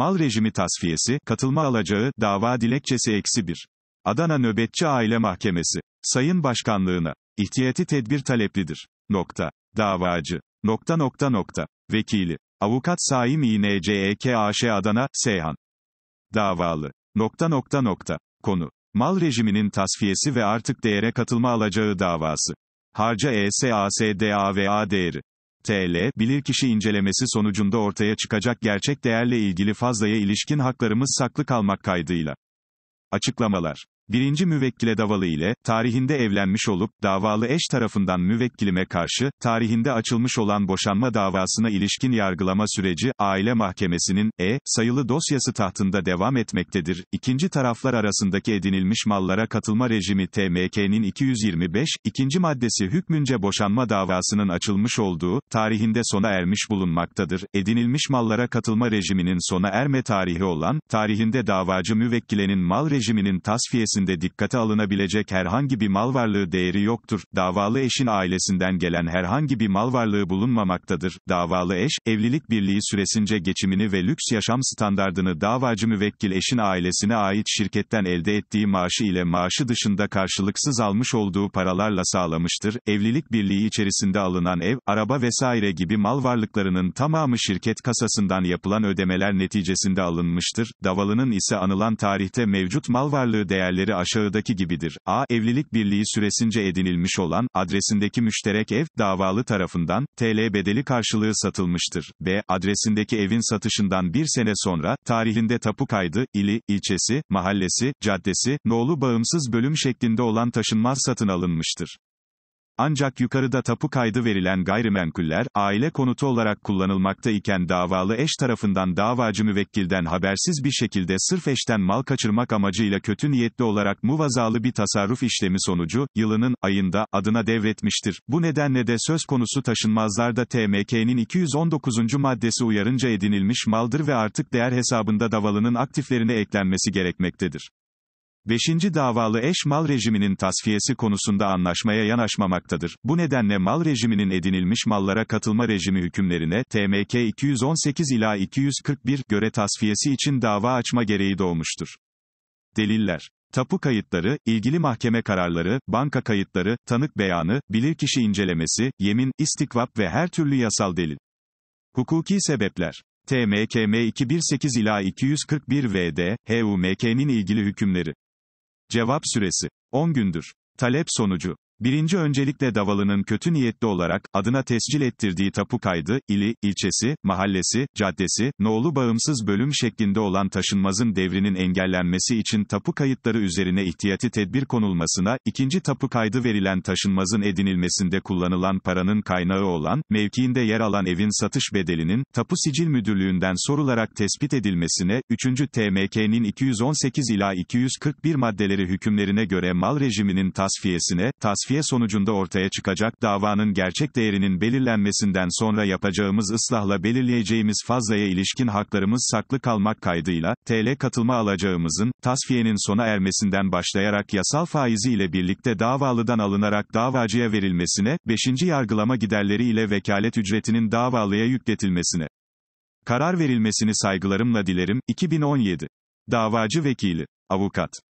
Mal rejimi tasfiyesi, katılma alacağı, dava dilekçesi eksi bir. Adana Nöbetçi Aile Mahkemesi. Sayın Başkanlığına. İhtiyati tedbir taleplidir. Nokta. Davacı. Nokta nokta nokta. Vekili. Avukat Saim İNCEK AŞ Adana, Seyhan. Davalı. Nokta nokta nokta. Konu. Mal rejiminin tasfiyesi ve artık değere katılma alacağı davası. Harca ESASDAVA değeri. TL, bilirkişi incelemesi sonucunda ortaya çıkacak gerçek değerle ilgili fazlaya ilişkin haklarımız saklı kalmak kaydıyla. Açıklamalar birinci müvekkile davalı ile, tarihinde evlenmiş olup, davalı eş tarafından müvekkilime karşı, tarihinde açılmış olan boşanma davasına ilişkin yargılama süreci, aile mahkemesinin, e, sayılı dosyası tahtında devam etmektedir. İkinci taraflar arasındaki edinilmiş mallara katılma rejimi TMK'nin 225, ikinci maddesi hükmünce boşanma davasının açılmış olduğu, tarihinde sona ermiş bulunmaktadır. Edinilmiş mallara katılma rejiminin sona erme tarihi olan, tarihinde davacı müvekkilenin mal rejiminin tasfiyesi ailesinde dikkate alınabilecek herhangi bir mal varlığı değeri yoktur, davalı eşin ailesinden gelen herhangi bir mal varlığı bulunmamaktadır, davalı eş, evlilik birliği süresince geçimini ve lüks yaşam standardını davacı müvekkil eşin ailesine ait şirketten elde ettiği maaşı ile maaşı dışında karşılıksız almış olduğu paralarla sağlamıştır, evlilik birliği içerisinde alınan ev, araba vesaire gibi mal varlıklarının tamamı şirket kasasından yapılan ödemeler neticesinde alınmıştır, davalının ise anılan tarihte mevcut mal varlığı değerleri bilgileri aşağıdaki gibidir. A. Evlilik birliği süresince edinilmiş olan, adresindeki müşterek ev, davalı tarafından, TL bedeli karşılığı satılmıştır. B. Adresindeki evin satışından bir sene sonra, tarihinde tapu kaydı, ili, ilçesi, mahallesi, caddesi, nolu bağımsız bölüm şeklinde olan taşınmaz satın alınmıştır. Ancak yukarıda tapu kaydı verilen gayrimenkuller, aile konutu olarak kullanılmakta iken davalı eş tarafından davacı müvekkilden habersiz bir şekilde sırf eşten mal kaçırmak amacıyla kötü niyetli olarak muvazalı bir tasarruf işlemi sonucu, yılının, ayında, adına devretmiştir. Bu nedenle de söz konusu taşınmazlarda TMK'nin 219. maddesi uyarınca edinilmiş maldır ve artık değer hesabında davalının aktiflerine eklenmesi gerekmektedir. Beşinci davalı eş mal rejiminin tasfiyesi konusunda anlaşmaya yanaşmamaktadır. Bu nedenle mal rejiminin edinilmiş mallara katılma rejimi hükümlerine TMK 218 ila 241 göre tasfiyesi için dava açma gereği doğmuştur. Deliller Tapu kayıtları, ilgili mahkeme kararları, banka kayıtları, tanık beyanı, bilirkişi incelemesi, yemin, istikvap ve her türlü yasal delil. Hukuki sebepler TMKM 218 ila 241 VD, HUMK'nin ilgili hükümleri. Cevap süresi 10 gündür. Talep sonucu Birinci öncelikle Davalı'nın kötü niyetli olarak, adına tescil ettirdiği tapu kaydı, ili, ilçesi, mahallesi, caddesi, no'lu bağımsız bölüm şeklinde olan taşınmazın devrinin engellenmesi için tapu kayıtları üzerine ihtiyati tedbir konulmasına, ikinci tapu kaydı verilen taşınmazın edinilmesinde kullanılan paranın kaynağı olan, mevkiinde yer alan evin satış bedelinin, tapu sicil müdürlüğünden sorularak tespit edilmesine, üçüncü TMK'nin 218 ila 241 maddeleri hükümlerine göre mal rejiminin tasfiyesine, tasfiyesine, tasfiye sonucunda ortaya çıkacak davanın gerçek değerinin belirlenmesinden sonra yapacağımız ıslahla belirleyeceğimiz fazlaya ilişkin haklarımız saklı kalmak kaydıyla, TL katılma alacağımızın, tasfiyenin sona ermesinden başlayarak yasal faizi ile birlikte davalıdan alınarak davacıya verilmesine, 5. yargılama giderleri ile vekalet ücretinin davalıya yükletilmesine. Karar verilmesini saygılarımla dilerim, 2017. Davacı Vekili, Avukat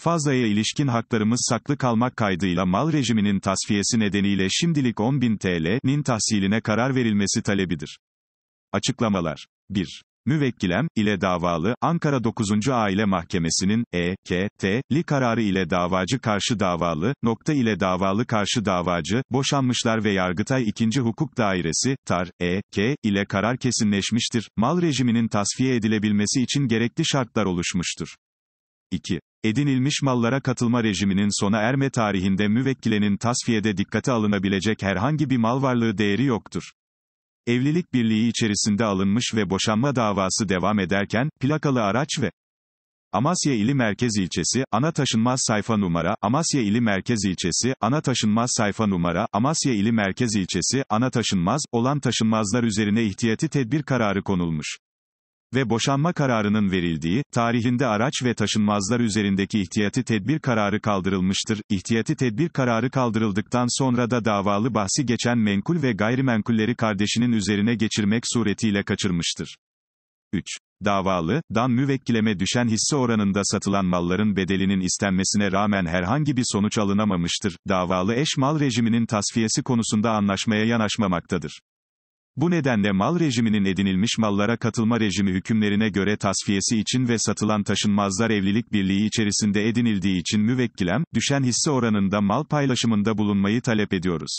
Fazlaya ilişkin haklarımız saklı kalmak kaydıyla mal rejiminin tasfiyesi nedeniyle şimdilik 10.000 TL'nin tahsiline karar verilmesi talebidir. Açıklamalar 1. Müvekkilem, ile davalı, Ankara 9. Aile Mahkemesi'nin, E, K, T, li kararı ile davacı karşı davalı, nokta ile davalı karşı davacı, boşanmışlar ve Yargıtay 2. Hukuk Dairesi, TAR, E, K, ile karar kesinleşmiştir, mal rejiminin tasfiye edilebilmesi için gerekli şartlar oluşmuştur. 2. Edinilmiş mallara katılma rejiminin sona erme tarihinde müvekkilenin tasfiyede dikkate alınabilecek herhangi bir mal varlığı değeri yoktur. Evlilik birliği içerisinde alınmış ve boşanma davası devam ederken, plakalı araç ve Amasya ili Merkez ilçesi ana taşınmaz sayfa numara, Amasya ili Merkez ilçesi ana taşınmaz sayfa numara, Amasya ili Merkez ilçesi ana taşınmaz, olan taşınmazlar üzerine ihtiyati tedbir kararı konulmuş ve boşanma kararının verildiği, tarihinde araç ve taşınmazlar üzerindeki ihtiyati tedbir kararı kaldırılmıştır. İhtiyati tedbir kararı kaldırıldıktan sonra da davalı bahsi geçen menkul ve gayrimenkulleri kardeşinin üzerine geçirmek suretiyle kaçırmıştır. 3. Davalı, dan müvekkileme düşen hisse oranında satılan malların bedelinin istenmesine rağmen herhangi bir sonuç alınamamıştır. Davalı eş mal rejiminin tasfiyesi konusunda anlaşmaya yanaşmamaktadır. Bu nedenle mal rejiminin edinilmiş mallara katılma rejimi hükümlerine göre tasfiyesi için ve satılan taşınmazlar evlilik birliği içerisinde edinildiği için müvekkilem, düşen hisse oranında mal paylaşımında bulunmayı talep ediyoruz.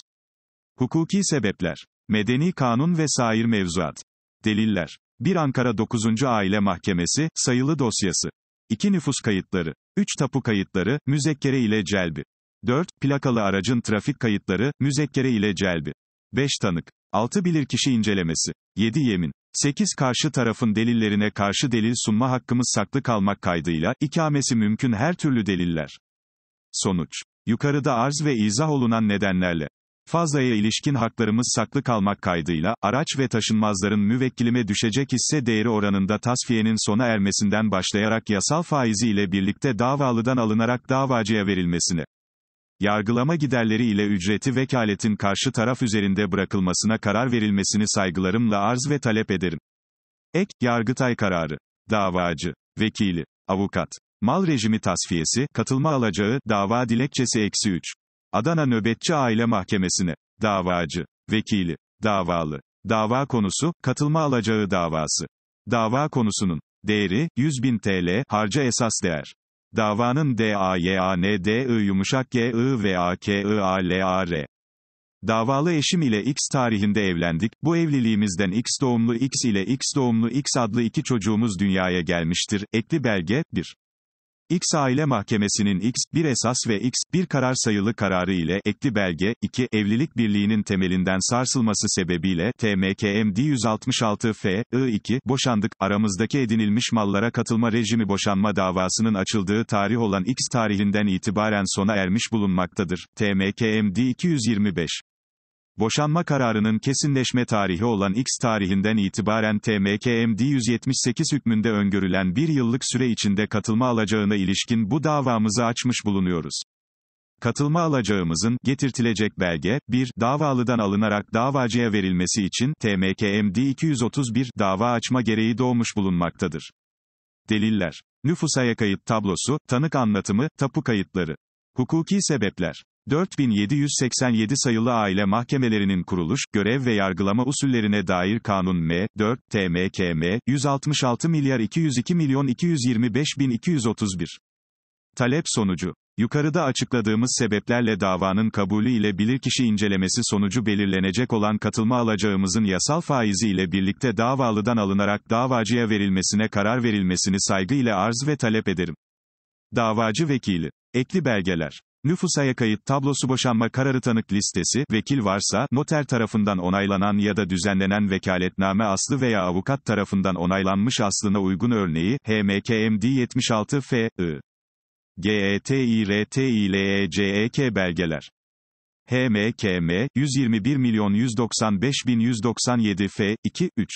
Hukuki sebepler. Medeni kanun ve sair mevzuat. Deliller. 1 Ankara 9. Aile Mahkemesi, sayılı dosyası. 2 nüfus kayıtları. 3 tapu kayıtları, müzekkere ile celbi. 4. Plakalı aracın trafik kayıtları, müzekkere ile celbi. 5 tanık, 6 bilirkişi incelemesi, 7 yemin, 8 karşı tarafın delillerine karşı delil sunma hakkımız saklı kalmak kaydıyla, ikamesi mümkün her türlü deliller. Sonuç. Yukarıda arz ve izah olunan nedenlerle, fazlaya ilişkin haklarımız saklı kalmak kaydıyla, araç ve taşınmazların müvekkilime düşecek hisse değeri oranında tasfiyenin sona ermesinden başlayarak yasal faizi ile birlikte davalıdan alınarak davacıya verilmesine, yargılama giderleri ile ücreti vekaletin karşı taraf üzerinde bırakılmasına karar verilmesini saygılarımla arz ve talep ederim. Ek, Yargıtay kararı, davacı, vekili, avukat, mal rejimi tasfiyesi, katılma alacağı, dava dilekçesi eksi 3. Adana Nöbetçi Aile Mahkemesi'ne, davacı, vekili, davalı, dava konusu, katılma alacağı davası. Dava konusunun, değeri, 100 bin TL, harca esas değer. Davanın D-A-Y-A-N-D-I yumuşak G-I-V-A-K-I-A-L-A-R. Davalı eşim ile X tarihinde evlendik, bu evliliğimizden X doğumlu X ile X doğumlu X adlı iki çocuğumuz dünyaya gelmiştir, ekli belge, 1. X Aile Mahkemesi'nin X, bir esas ve X, bir karar sayılı kararı ile, ekli belge, 2, evlilik birliğinin temelinden sarsılması sebebiyle, TMKMD 166 F, I2, boşandık, aramızdaki edinilmiş mallara katılma rejimi boşanma davasının açıldığı tarih olan X tarihinden itibaren sona ermiş bulunmaktadır. TMKMD 225 boşanma kararının kesinleşme tarihi olan X tarihinden itibaren TMKMD 178 hükmünde öngörülen bir yıllık süre içinde katılma alacağına ilişkin bu davamızı açmış bulunuyoruz. Katılma alacağımızın, getirtilecek belge, 1, davalıdan alınarak davacıya verilmesi için, TMKMD 231, dava açma gereği doğmuş bulunmaktadır. Deliller. Nüfusaya kayıt tablosu, tanık anlatımı, tapu kayıtları. Hukuki sebepler. 4787 sayılı aile mahkemelerinin kuruluş, görev ve yargılama usullerine dair kanun M, 4, TMKM, 166 milyar 202 milyon 225 bin 231. Talep sonucu. Yukarıda açıkladığımız sebeplerle davanın kabulü ile bilirkişi incelemesi sonucu belirlenecek olan katılma alacağımızın yasal faizi ile birlikte davalıdan alınarak davacıya verilmesine karar verilmesini saygı ile arz ve talep ederim. Davacı vekili. Ekli belgeler. Nüfusaya kayıt tablosu boşanma kararı tanık listesi, vekil varsa, noter tarafından onaylanan ya da düzenlenen vekaletname aslı veya avukat tarafından onaylanmış aslına uygun örneği, HMKMD 76 F, I. GETİRTİLECEK belgeler. HMKM, 121.195.197 F, 2, 3.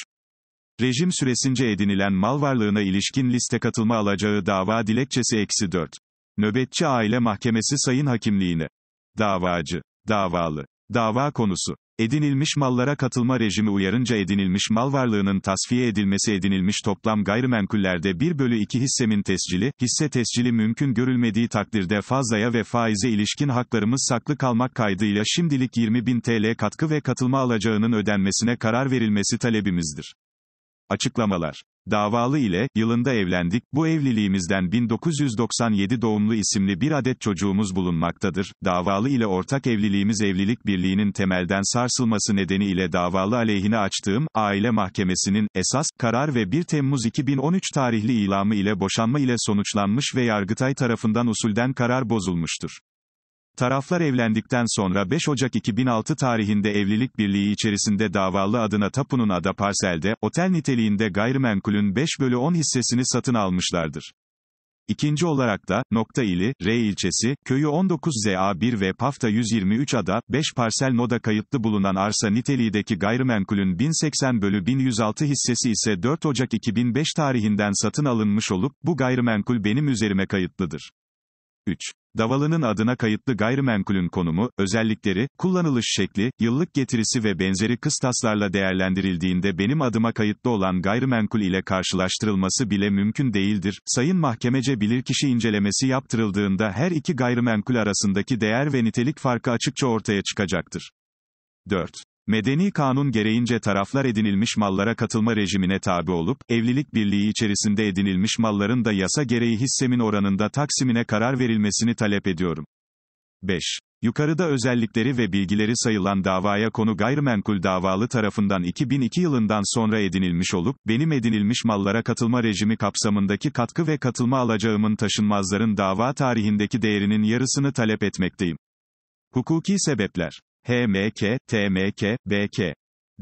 Rejim süresince edinilen mal varlığına ilişkin liste katılma alacağı dava dilekçesi eksi 4. Nöbetçi aile mahkemesi sayın hakimliğine. Davacı. Davalı. Dava konusu. Edinilmiş mallara katılma rejimi uyarınca edinilmiş mal varlığının tasfiye edilmesi edinilmiş toplam gayrimenkullerde 1 bölü 2 hissemin tescili, hisse tescili mümkün görülmediği takdirde fazlaya ve faize ilişkin haklarımız saklı kalmak kaydıyla şimdilik 20.000 TL katkı ve katılma alacağının ödenmesine karar verilmesi talebimizdir. Açıklamalar. Davalı ile, yılında evlendik, bu evliliğimizden 1997 doğumlu isimli bir adet çocuğumuz bulunmaktadır. Davalı ile ortak evliliğimiz evlilik birliğinin temelden sarsılması nedeniyle davalı aleyhine açtığım, aile mahkemesinin, esas, karar ve 1 Temmuz 2013 tarihli ilamı ile boşanma ile sonuçlanmış ve Yargıtay tarafından usulden karar bozulmuştur. Taraflar evlendikten sonra 5 Ocak 2006 tarihinde evlilik birliği içerisinde davalı adına tapunun ada parselde, otel niteliğinde gayrimenkulün 5 bölü 10 hissesini satın almışlardır. İkinci olarak da, Nokta ili, R ilçesi, köyü 19ZA1 ve Pafta 123 ada, 5 parsel noda kayıtlı bulunan arsa niteliğindeki gayrimenkulün 1080 bölü 1106 hissesi ise 4 Ocak 2005 tarihinden satın alınmış olup, bu gayrimenkul benim üzerime kayıtlıdır. 3. Davalının adına kayıtlı gayrimenkulün konumu, özellikleri, kullanılış şekli, yıllık getirisi ve benzeri kıstaslarla değerlendirildiğinde benim adıma kayıtlı olan gayrimenkul ile karşılaştırılması bile mümkün değildir. Sayın Mahkemece bilirkişi incelemesi yaptırıldığında her iki gayrimenkul arasındaki değer ve nitelik farkı açıkça ortaya çıkacaktır. 4. Medeni kanun gereğince taraflar edinilmiş mallara katılma rejimine tabi olup, evlilik birliği içerisinde edinilmiş malların da yasa gereği hissemin oranında taksimine karar verilmesini talep ediyorum. 5. Yukarıda özellikleri ve bilgileri sayılan davaya konu gayrimenkul davalı tarafından 2002 yılından sonra edinilmiş olup, benim edinilmiş mallara katılma rejimi kapsamındaki katkı ve katılma alacağımın taşınmazların dava tarihindeki değerinin yarısını talep etmekteyim. Hukuki sebepler HMK, TMK, BK.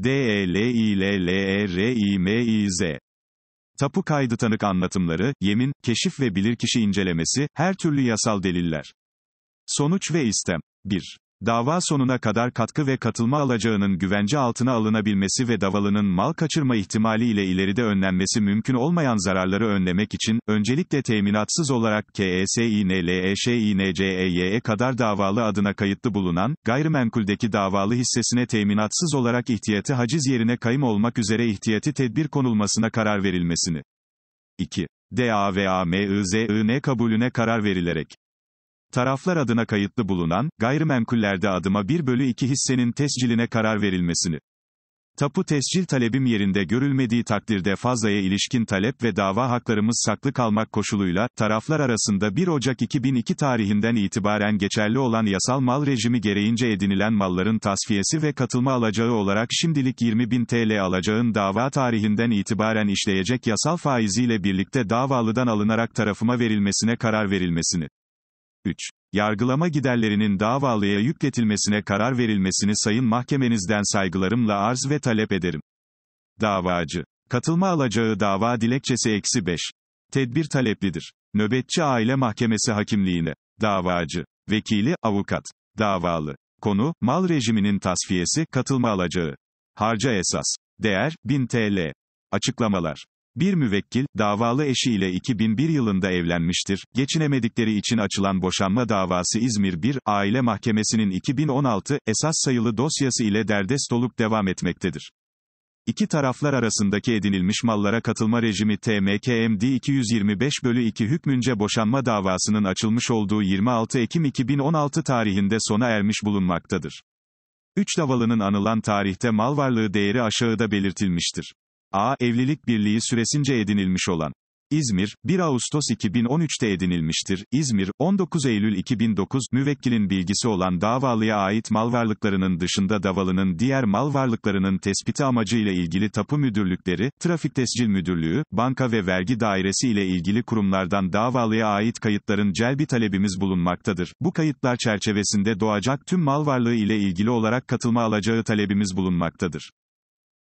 DELİLLERİMİZ. Tapu kaydı tanık anlatımları, yemin, keşif ve bilirkişi incelemesi, her türlü yasal deliller. Sonuç ve istem. 1 dava sonuna kadar katkı ve katılma alacağının güvence altına alınabilmesi ve davalının mal kaçırma ihtimali ile ileride önlenmesi mümkün olmayan zararları önlemek için, öncelikle teminatsız olarak KESİNLEŞİNCEY'e kadar davalı adına kayıtlı bulunan, gayrimenkuldeki davalı hissesine teminatsız olarak ihtiyati haciz yerine kayım olmak üzere ihtiyati tedbir konulmasına karar verilmesini. 2. DAVAMIZIN kabulüne karar verilerek taraflar adına kayıtlı bulunan, gayrimenkullerde adıma 1 bölü 2 hissenin tesciline karar verilmesini. Tapu tescil talebim yerinde görülmediği takdirde fazlaya ilişkin talep ve dava haklarımız saklı kalmak koşuluyla, taraflar arasında 1 Ocak 2002 tarihinden itibaren geçerli olan yasal mal rejimi gereğince edinilen malların tasfiyesi ve katılma alacağı olarak şimdilik 20.000 TL alacağın dava tarihinden itibaren işleyecek yasal faiziyle birlikte davalıdan alınarak tarafıma verilmesine karar verilmesini. 3. Yargılama giderlerinin davalıya yükletilmesine karar verilmesini sayın mahkemenizden saygılarımla arz ve talep ederim. Davacı. Katılma alacağı dava dilekçesi eksi 5. Tedbir taleplidir. Nöbetçi aile mahkemesi hakimliğine. Davacı. Vekili, avukat. Davalı. Konu, mal rejiminin tasfiyesi, katılma alacağı. Harca esas. Değer, 1000 TL. Açıklamalar. Bir müvekkil, davalı eşiyle 2001 yılında evlenmiştir. Geçinemedikleri için açılan boşanma davası İzmir 1 Aile Mahkemesi'nin 2016 esas sayılı dosyası ile derdest olup devam etmektedir. İki taraflar arasındaki edinilmiş mallara katılma rejimi TMKMD 225 bölü 2 hükmünce boşanma davasının açılmış olduğu 26 Ekim 2016 tarihinde sona ermiş bulunmaktadır. Üç davalının anılan tarihte mal varlığı değeri aşağıda belirtilmiştir a. Evlilik birliği süresince edinilmiş olan. İzmir, 1 Ağustos 2013'te edinilmiştir. İzmir, 19 Eylül 2009, müvekkilin bilgisi olan davalıya ait mal varlıklarının dışında davalının diğer mal varlıklarının tespiti amacıyla ilgili tapu müdürlükleri, trafik tescil müdürlüğü, banka ve vergi dairesi ile ilgili kurumlardan davalıya ait kayıtların celbi talebimiz bulunmaktadır. Bu kayıtlar çerçevesinde doğacak tüm mal varlığı ile ilgili olarak katılma alacağı talebimiz bulunmaktadır.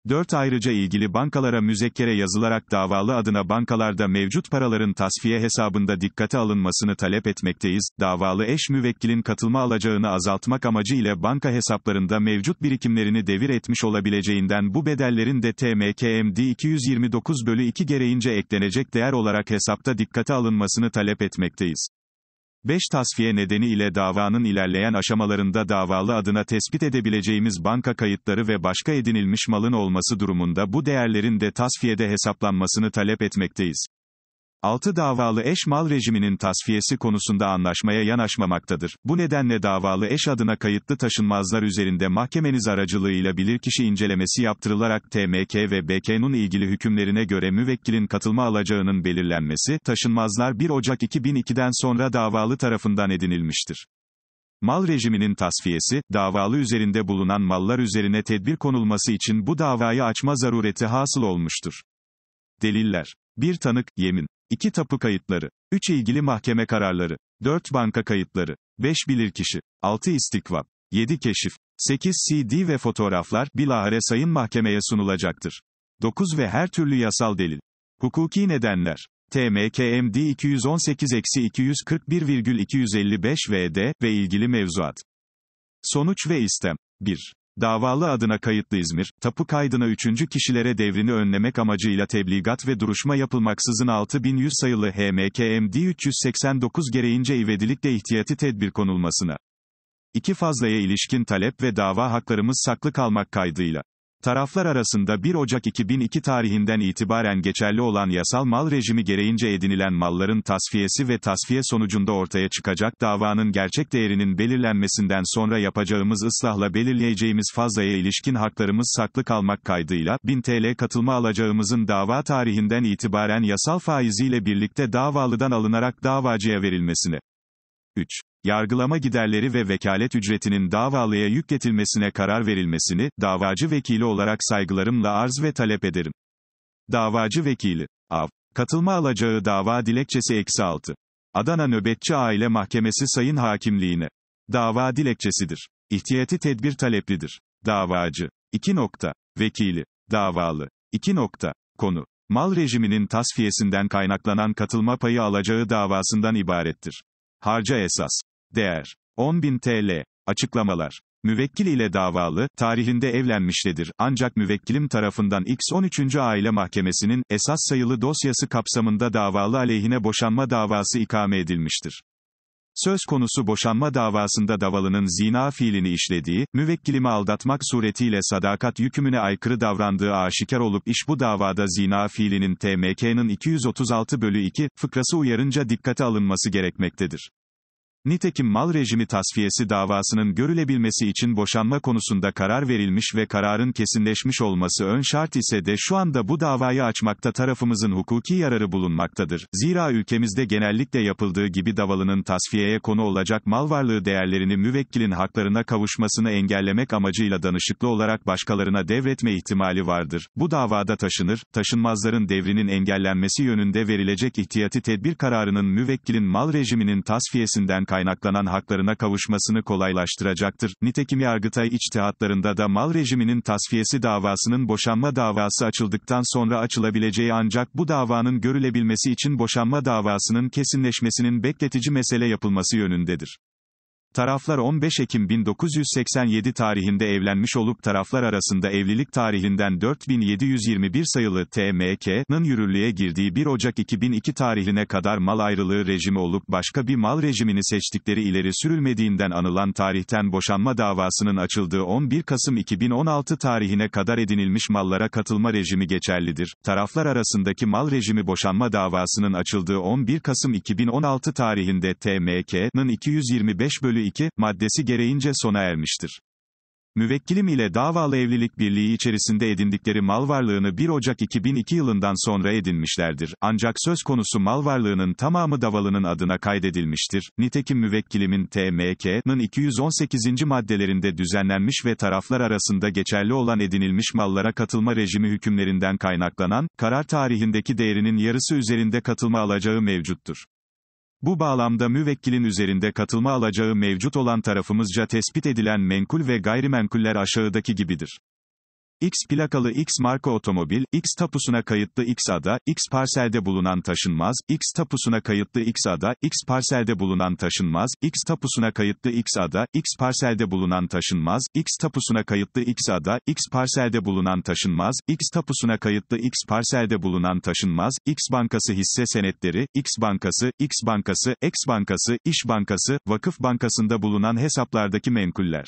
4. Ayrıca ilgili bankalara müzekkere yazılarak davalı adına bankalarda mevcut paraların tasfiye hesabında dikkate alınmasını talep etmekteyiz. Davalı eş müvekkilin katılma alacağını azaltmak amacı ile banka hesaplarında mevcut birikimlerini devir etmiş olabileceğinden bu bedellerin de TMKMD 229 bölü 2 gereğince eklenecek değer olarak hesapta dikkate alınmasını talep etmekteyiz. 5 tasfiye nedeni ile davanın ilerleyen aşamalarında davalı adına tespit edebileceğimiz banka kayıtları ve başka edinilmiş malın olması durumunda bu değerlerin de tasfiyede hesaplanmasını talep etmekteyiz. 6 davalı eş mal rejiminin tasfiyesi konusunda anlaşmaya yanaşmamaktadır. Bu nedenle davalı eş adına kayıtlı taşınmazlar üzerinde mahkemeniz aracılığıyla bilirkişi incelemesi yaptırılarak TMK ve BK'nun ilgili hükümlerine göre müvekkilin katılma alacağının belirlenmesi, taşınmazlar 1 Ocak 2002'den sonra davalı tarafından edinilmiştir. Mal rejiminin tasfiyesi, davalı üzerinde bulunan mallar üzerine tedbir konulması için bu davayı açma zarureti hasıl olmuştur. Deliller. 1 tanık, yemin. 2 tapu kayıtları, 3 ilgili mahkeme kararları, 4 banka kayıtları, 5 bilirkişi, 6 istikvap, 7 keşif, 8 CD ve fotoğraflar bilahare sayın mahkemeye sunulacaktır. 9 ve her türlü yasal delil. Hukuki nedenler. TMKMD 218-241,255 VD ve ilgili mevzuat. Sonuç ve istem. 1. Davalı adına kayıtlı İzmir, tapu kaydına üçüncü kişilere devrini önlemek amacıyla tebligat ve duruşma yapılmaksızın 6100 sayılı HMKMD 389 gereğince ivedilikle ihtiyati tedbir konulmasına. İki fazlaya ilişkin talep ve dava haklarımız saklı kalmak kaydıyla. Taraflar arasında 1 Ocak 2002 tarihinden itibaren geçerli olan yasal mal rejimi gereğince edinilen malların tasfiyesi ve tasfiye sonucunda ortaya çıkacak davanın gerçek değerinin belirlenmesinden sonra yapacağımız ıslahla belirleyeceğimiz fazlaya ilişkin haklarımız saklı kalmak kaydıyla 1000 TL katılma alacağımızın dava tarihinden itibaren yasal faiziyle birlikte davalıdan alınarak davacıya verilmesini. 3 yargılama giderleri ve vekalet ücretinin davalıya yükletilmesine karar verilmesini, davacı vekili olarak saygılarımla arz ve talep ederim. Davacı vekili, av. Katılma alacağı dava dilekçesi eksi 6. Adana Nöbetçi Aile Mahkemesi Sayın Hakimliğine. Dava dilekçesidir. İhtiyati tedbir taleplidir. Davacı. 2. Nokta. Vekili. Davalı. 2. Nokta. Konu. Mal rejiminin tasfiyesinden kaynaklanan katılma payı alacağı davasından ibarettir. Harca esas. Değer. 10.000 TL. Açıklamalar. Müvekkil ile davalı, tarihinde evlenmişledir. ancak müvekkilim tarafından X13. Aile Mahkemesi'nin, esas sayılı dosyası kapsamında davalı aleyhine boşanma davası ikame edilmiştir. Söz konusu boşanma davasında davalının zina fiilini işlediği, müvekkilimi aldatmak suretiyle sadakat yükümüne aykırı davrandığı aşikar olup iş bu davada zina fiilinin TMK'nın 236 bölü 2, fıkrası uyarınca dikkate alınması gerekmektedir. Nitekim mal rejimi tasfiyesi davasının görülebilmesi için boşanma konusunda karar verilmiş ve kararın kesinleşmiş olması ön şart ise de şu anda bu davayı açmakta tarafımızın hukuki yararı bulunmaktadır. Zira ülkemizde genellikle yapıldığı gibi davalının tasfiyeye konu olacak mal varlığı değerlerini müvekkilin haklarına kavuşmasını engellemek amacıyla danışıklı olarak başkalarına devretme ihtimali vardır. Bu davada taşınır, taşınmazların devrinin engellenmesi yönünde verilecek ihtiyati tedbir kararının müvekkilin mal rejiminin tasfiyesinden kaynaklanan haklarına kavuşmasını kolaylaştıracaktır. Nitekim Yargıtay içtihatlarında da mal rejiminin tasfiyesi davasının boşanma davası açıldıktan sonra açılabileceği ancak bu davanın görülebilmesi için boşanma davasının kesinleşmesinin bekletici mesele yapılması yönündedir. Taraflar 15 Ekim 1987 tarihinde evlenmiş olup taraflar arasında evlilik tarihinden 4721 sayılı TMK'nın yürürlüğe girdiği 1 Ocak 2002 tarihine kadar mal ayrılığı rejimi olup başka bir mal rejimini seçtikleri ileri sürülmediğinden anılan tarihten boşanma davasının açıldığı 11 Kasım 2016 tarihine kadar edinilmiş mallara katılma rejimi geçerlidir. Taraflar arasındaki mal rejimi boşanma davasının açıldığı 11 Kasım 2016 tarihinde TMK'nın 225 bölü 2, maddesi gereğince sona ermiştir. Müvekkilim ile davalı evlilik birliği içerisinde edindikleri mal varlığını 1 Ocak 2002 yılından sonra edinmişlerdir. Ancak söz konusu mal varlığının tamamı davalının adına kaydedilmiştir. Nitekim müvekkilimin TMK'nın 218. maddelerinde düzenlenmiş ve taraflar arasında geçerli olan edinilmiş mallara katılma rejimi hükümlerinden kaynaklanan, karar tarihindeki değerinin yarısı üzerinde katılma alacağı mevcuttur. Bu bağlamda müvekkilin üzerinde katılma alacağı mevcut olan tarafımızca tespit edilen menkul ve gayrimenkuller aşağıdaki gibidir. X plakalı X marka otomobil, X tapusuna kayıtlı X ada, X parselde bulunan taşınmaz, X tapusuna kayıtlı X ada, X parselde bulunan taşınmaz, X tapusuna kayıtlı X ada, X parselde bulunan taşınmaz, X tapusuna kayıtlı X ada, X parselde bulunan taşınmaz, X tapusuna kayıtlı X parselde bulunan taşınmaz, X bankası hisse senetleri, X bankası, X bankası, X bankası, İş bankası, Vakıf bankasında bulunan hesaplardaki menkuller.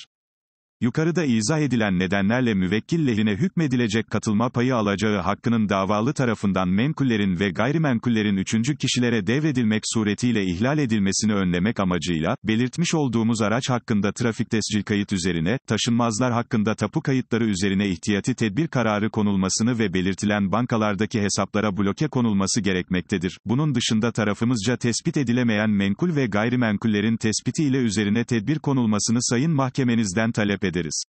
Yukarıda izah edilen nedenlerle müvekkil lehine hükmedilecek katılma payı alacağı hakkının davalı tarafından menkullerin ve gayrimenkullerin üçüncü kişilere devredilmek suretiyle ihlal edilmesini önlemek amacıyla, belirtmiş olduğumuz araç hakkında trafik tescil kayıt üzerine, taşınmazlar hakkında tapu kayıtları üzerine ihtiyati tedbir kararı konulmasını ve belirtilen bankalardaki hesaplara bloke konulması gerekmektedir. Bunun dışında tarafımızca tespit edilemeyen menkul ve gayrimenkullerin tespitiyle üzerine tedbir konulmasını sayın mahkemenizden talep ederiz.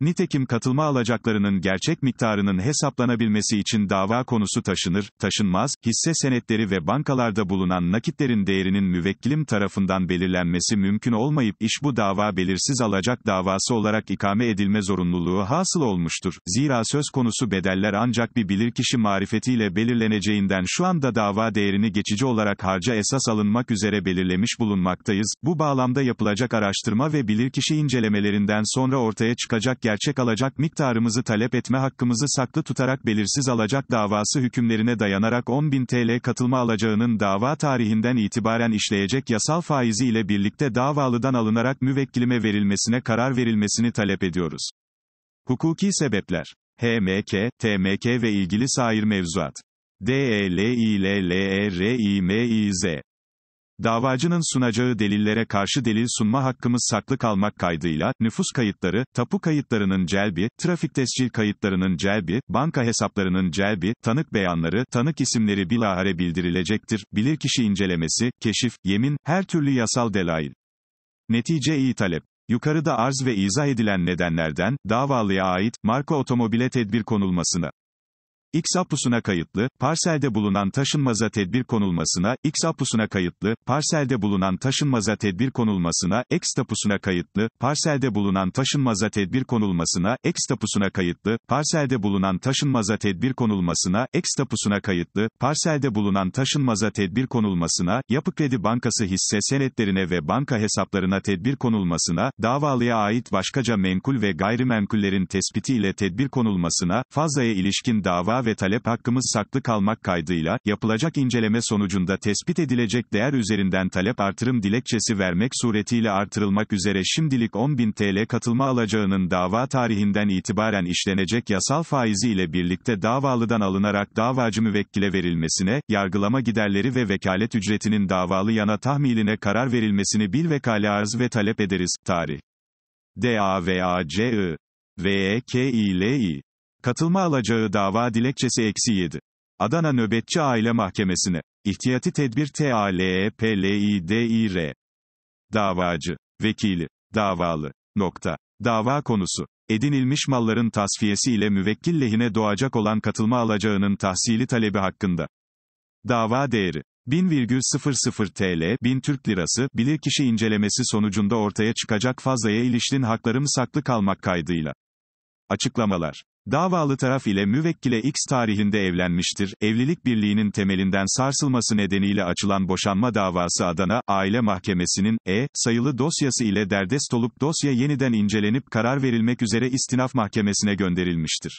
Nitekim katılma alacaklarının gerçek miktarının hesaplanabilmesi için dava konusu taşınır, taşınmaz, hisse senetleri ve bankalarda bulunan nakitlerin değerinin müvekkilim tarafından belirlenmesi mümkün olmayıp iş bu dava belirsiz alacak davası olarak ikame edilme zorunluluğu hasıl olmuştur. Zira söz konusu bedeller ancak bir bilirkişi marifetiyle belirleneceğinden şu anda dava değerini geçici olarak harca esas alınmak üzere belirlemiş bulunmaktayız. Bu bağlamda yapılacak araştırma ve bilirkişi incelemelerinden sonra ortaya çıkacak gerçek alacak miktarımızı talep etme hakkımızı saklı tutarak belirsiz alacak davası hükümlerine dayanarak 10.000 TL katılma alacağının dava tarihinden itibaren işleyecek yasal faizi ile birlikte davalıdan alınarak müvekkilime verilmesine karar verilmesini talep ediyoruz. Hukuki sebepler. HMK, TMK ve ilgili sair mevzuat. D e L L E R M Z Davacının sunacağı delillere karşı delil sunma hakkımız saklı kalmak kaydıyla, nüfus kayıtları, tapu kayıtlarının celbi, trafik tescil kayıtlarının celbi, banka hesaplarının celbi, tanık beyanları, tanık isimleri bilahare bildirilecektir, bilirkişi incelemesi, keşif, yemin, her türlü yasal delail. Netice iyi talep. Yukarıda arz ve izah edilen nedenlerden, davalıya ait, marka otomobile tedbir konulmasına, X apusuna kayıtlı, parselde bulunan taşınmaza tedbir konulmasına, X apusuna kayıtlı, parselde bulunan taşınmaza tedbir konulmasına, X tapusuna kayıtlı, parselde bulunan taşınmaza tedbir konulmasına, X tapusuna kayıtlı, parselde bulunan taşınmaza tedbir konulmasına, X tapusuna kayıtlı, parselde bulunan taşınmaza tedbir konulmasına, Yapı Kredi Bankası hisse senetlerine ve banka hesaplarına tedbir konulmasına, davalıya ait başkaca menkul ve gayrimenkullerin tespiti ile tedbir konulmasına, fazlaya ilişkin dava ve talep hakkımız saklı kalmak kaydıyla, yapılacak inceleme sonucunda tespit edilecek değer üzerinden talep artırım dilekçesi vermek suretiyle artırılmak üzere şimdilik 10.000 TL katılma alacağının dava tarihinden itibaren işlenecek yasal faizi ile birlikte davalıdan alınarak davacı müvekkile verilmesine, yargılama giderleri ve vekalet ücretinin davalı yana tahmiline karar verilmesini bil vekale arz ve talep ederiz. Tarih. D A V A C I V E K I L I Katılma alacağı dava dilekçesi eksi 7. Adana Nöbetçi Aile Mahkemesi'ne. İhtiyati tedbir TALEPLİDİR. Davacı. Vekili. Davalı. Nokta. Dava konusu. Edinilmiş malların tasfiyesi ile müvekkil lehine doğacak olan katılma alacağının tahsili talebi hakkında. Dava değeri. 1.00 TL 1000 Türk Lirası bilirkişi incelemesi sonucunda ortaya çıkacak fazlaya ilişkin haklarım saklı kalmak kaydıyla. Açıklamalar Davalı taraf ile müvekkile X tarihinde evlenmiştir. Evlilik birliğinin temelinden sarsılması nedeniyle açılan boşanma davası Adana Aile Mahkemesi'nin E sayılı dosyası ile derdest olup dosya yeniden incelenip karar verilmek üzere istinaf mahkemesine gönderilmiştir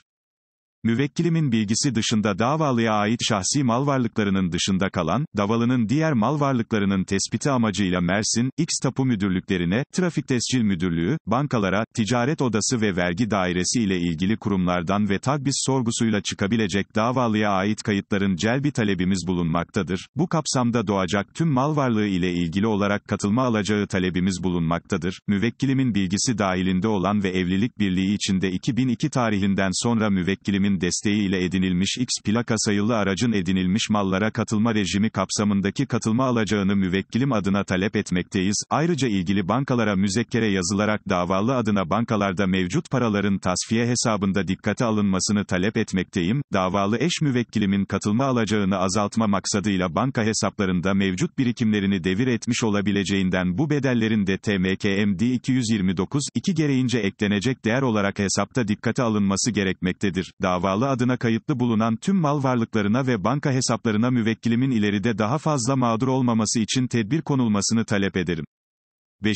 müvekkilimin bilgisi dışında davalıya ait şahsi mal varlıklarının dışında kalan, davalının diğer mal varlıklarının tespiti amacıyla Mersin, X Tapu Müdürlüklerine, Trafik Tescil Müdürlüğü, bankalara, ticaret odası ve vergi dairesi ile ilgili kurumlardan ve takbis sorgusuyla çıkabilecek davalıya ait kayıtların celbi talebimiz bulunmaktadır. Bu kapsamda doğacak tüm mal varlığı ile ilgili olarak katılma alacağı talebimiz bulunmaktadır. Müvekkilimin bilgisi dahilinde olan ve evlilik birliği içinde 2002 tarihinden sonra müvekkilimin Bakanlığı'nın desteğiyle edinilmiş X plaka sayılı aracın edinilmiş mallara katılma rejimi kapsamındaki katılma alacağını müvekkilim adına talep etmekteyiz. Ayrıca ilgili bankalara müzekkere yazılarak davalı adına bankalarda mevcut paraların tasfiye hesabında dikkate alınmasını talep etmekteyim. Davalı eş müvekkilimin katılma alacağını azaltma maksadıyla banka hesaplarında mevcut birikimlerini devir etmiş olabileceğinden bu bedellerin de TMKMD 229 2 gereğince eklenecek değer olarak hesapta dikkate alınması gerekmektedir. Dava davalı adına kayıtlı bulunan tüm mal varlıklarına ve banka hesaplarına müvekkilimin ileride daha fazla mağdur olmaması için tedbir konulmasını talep ederim. 5.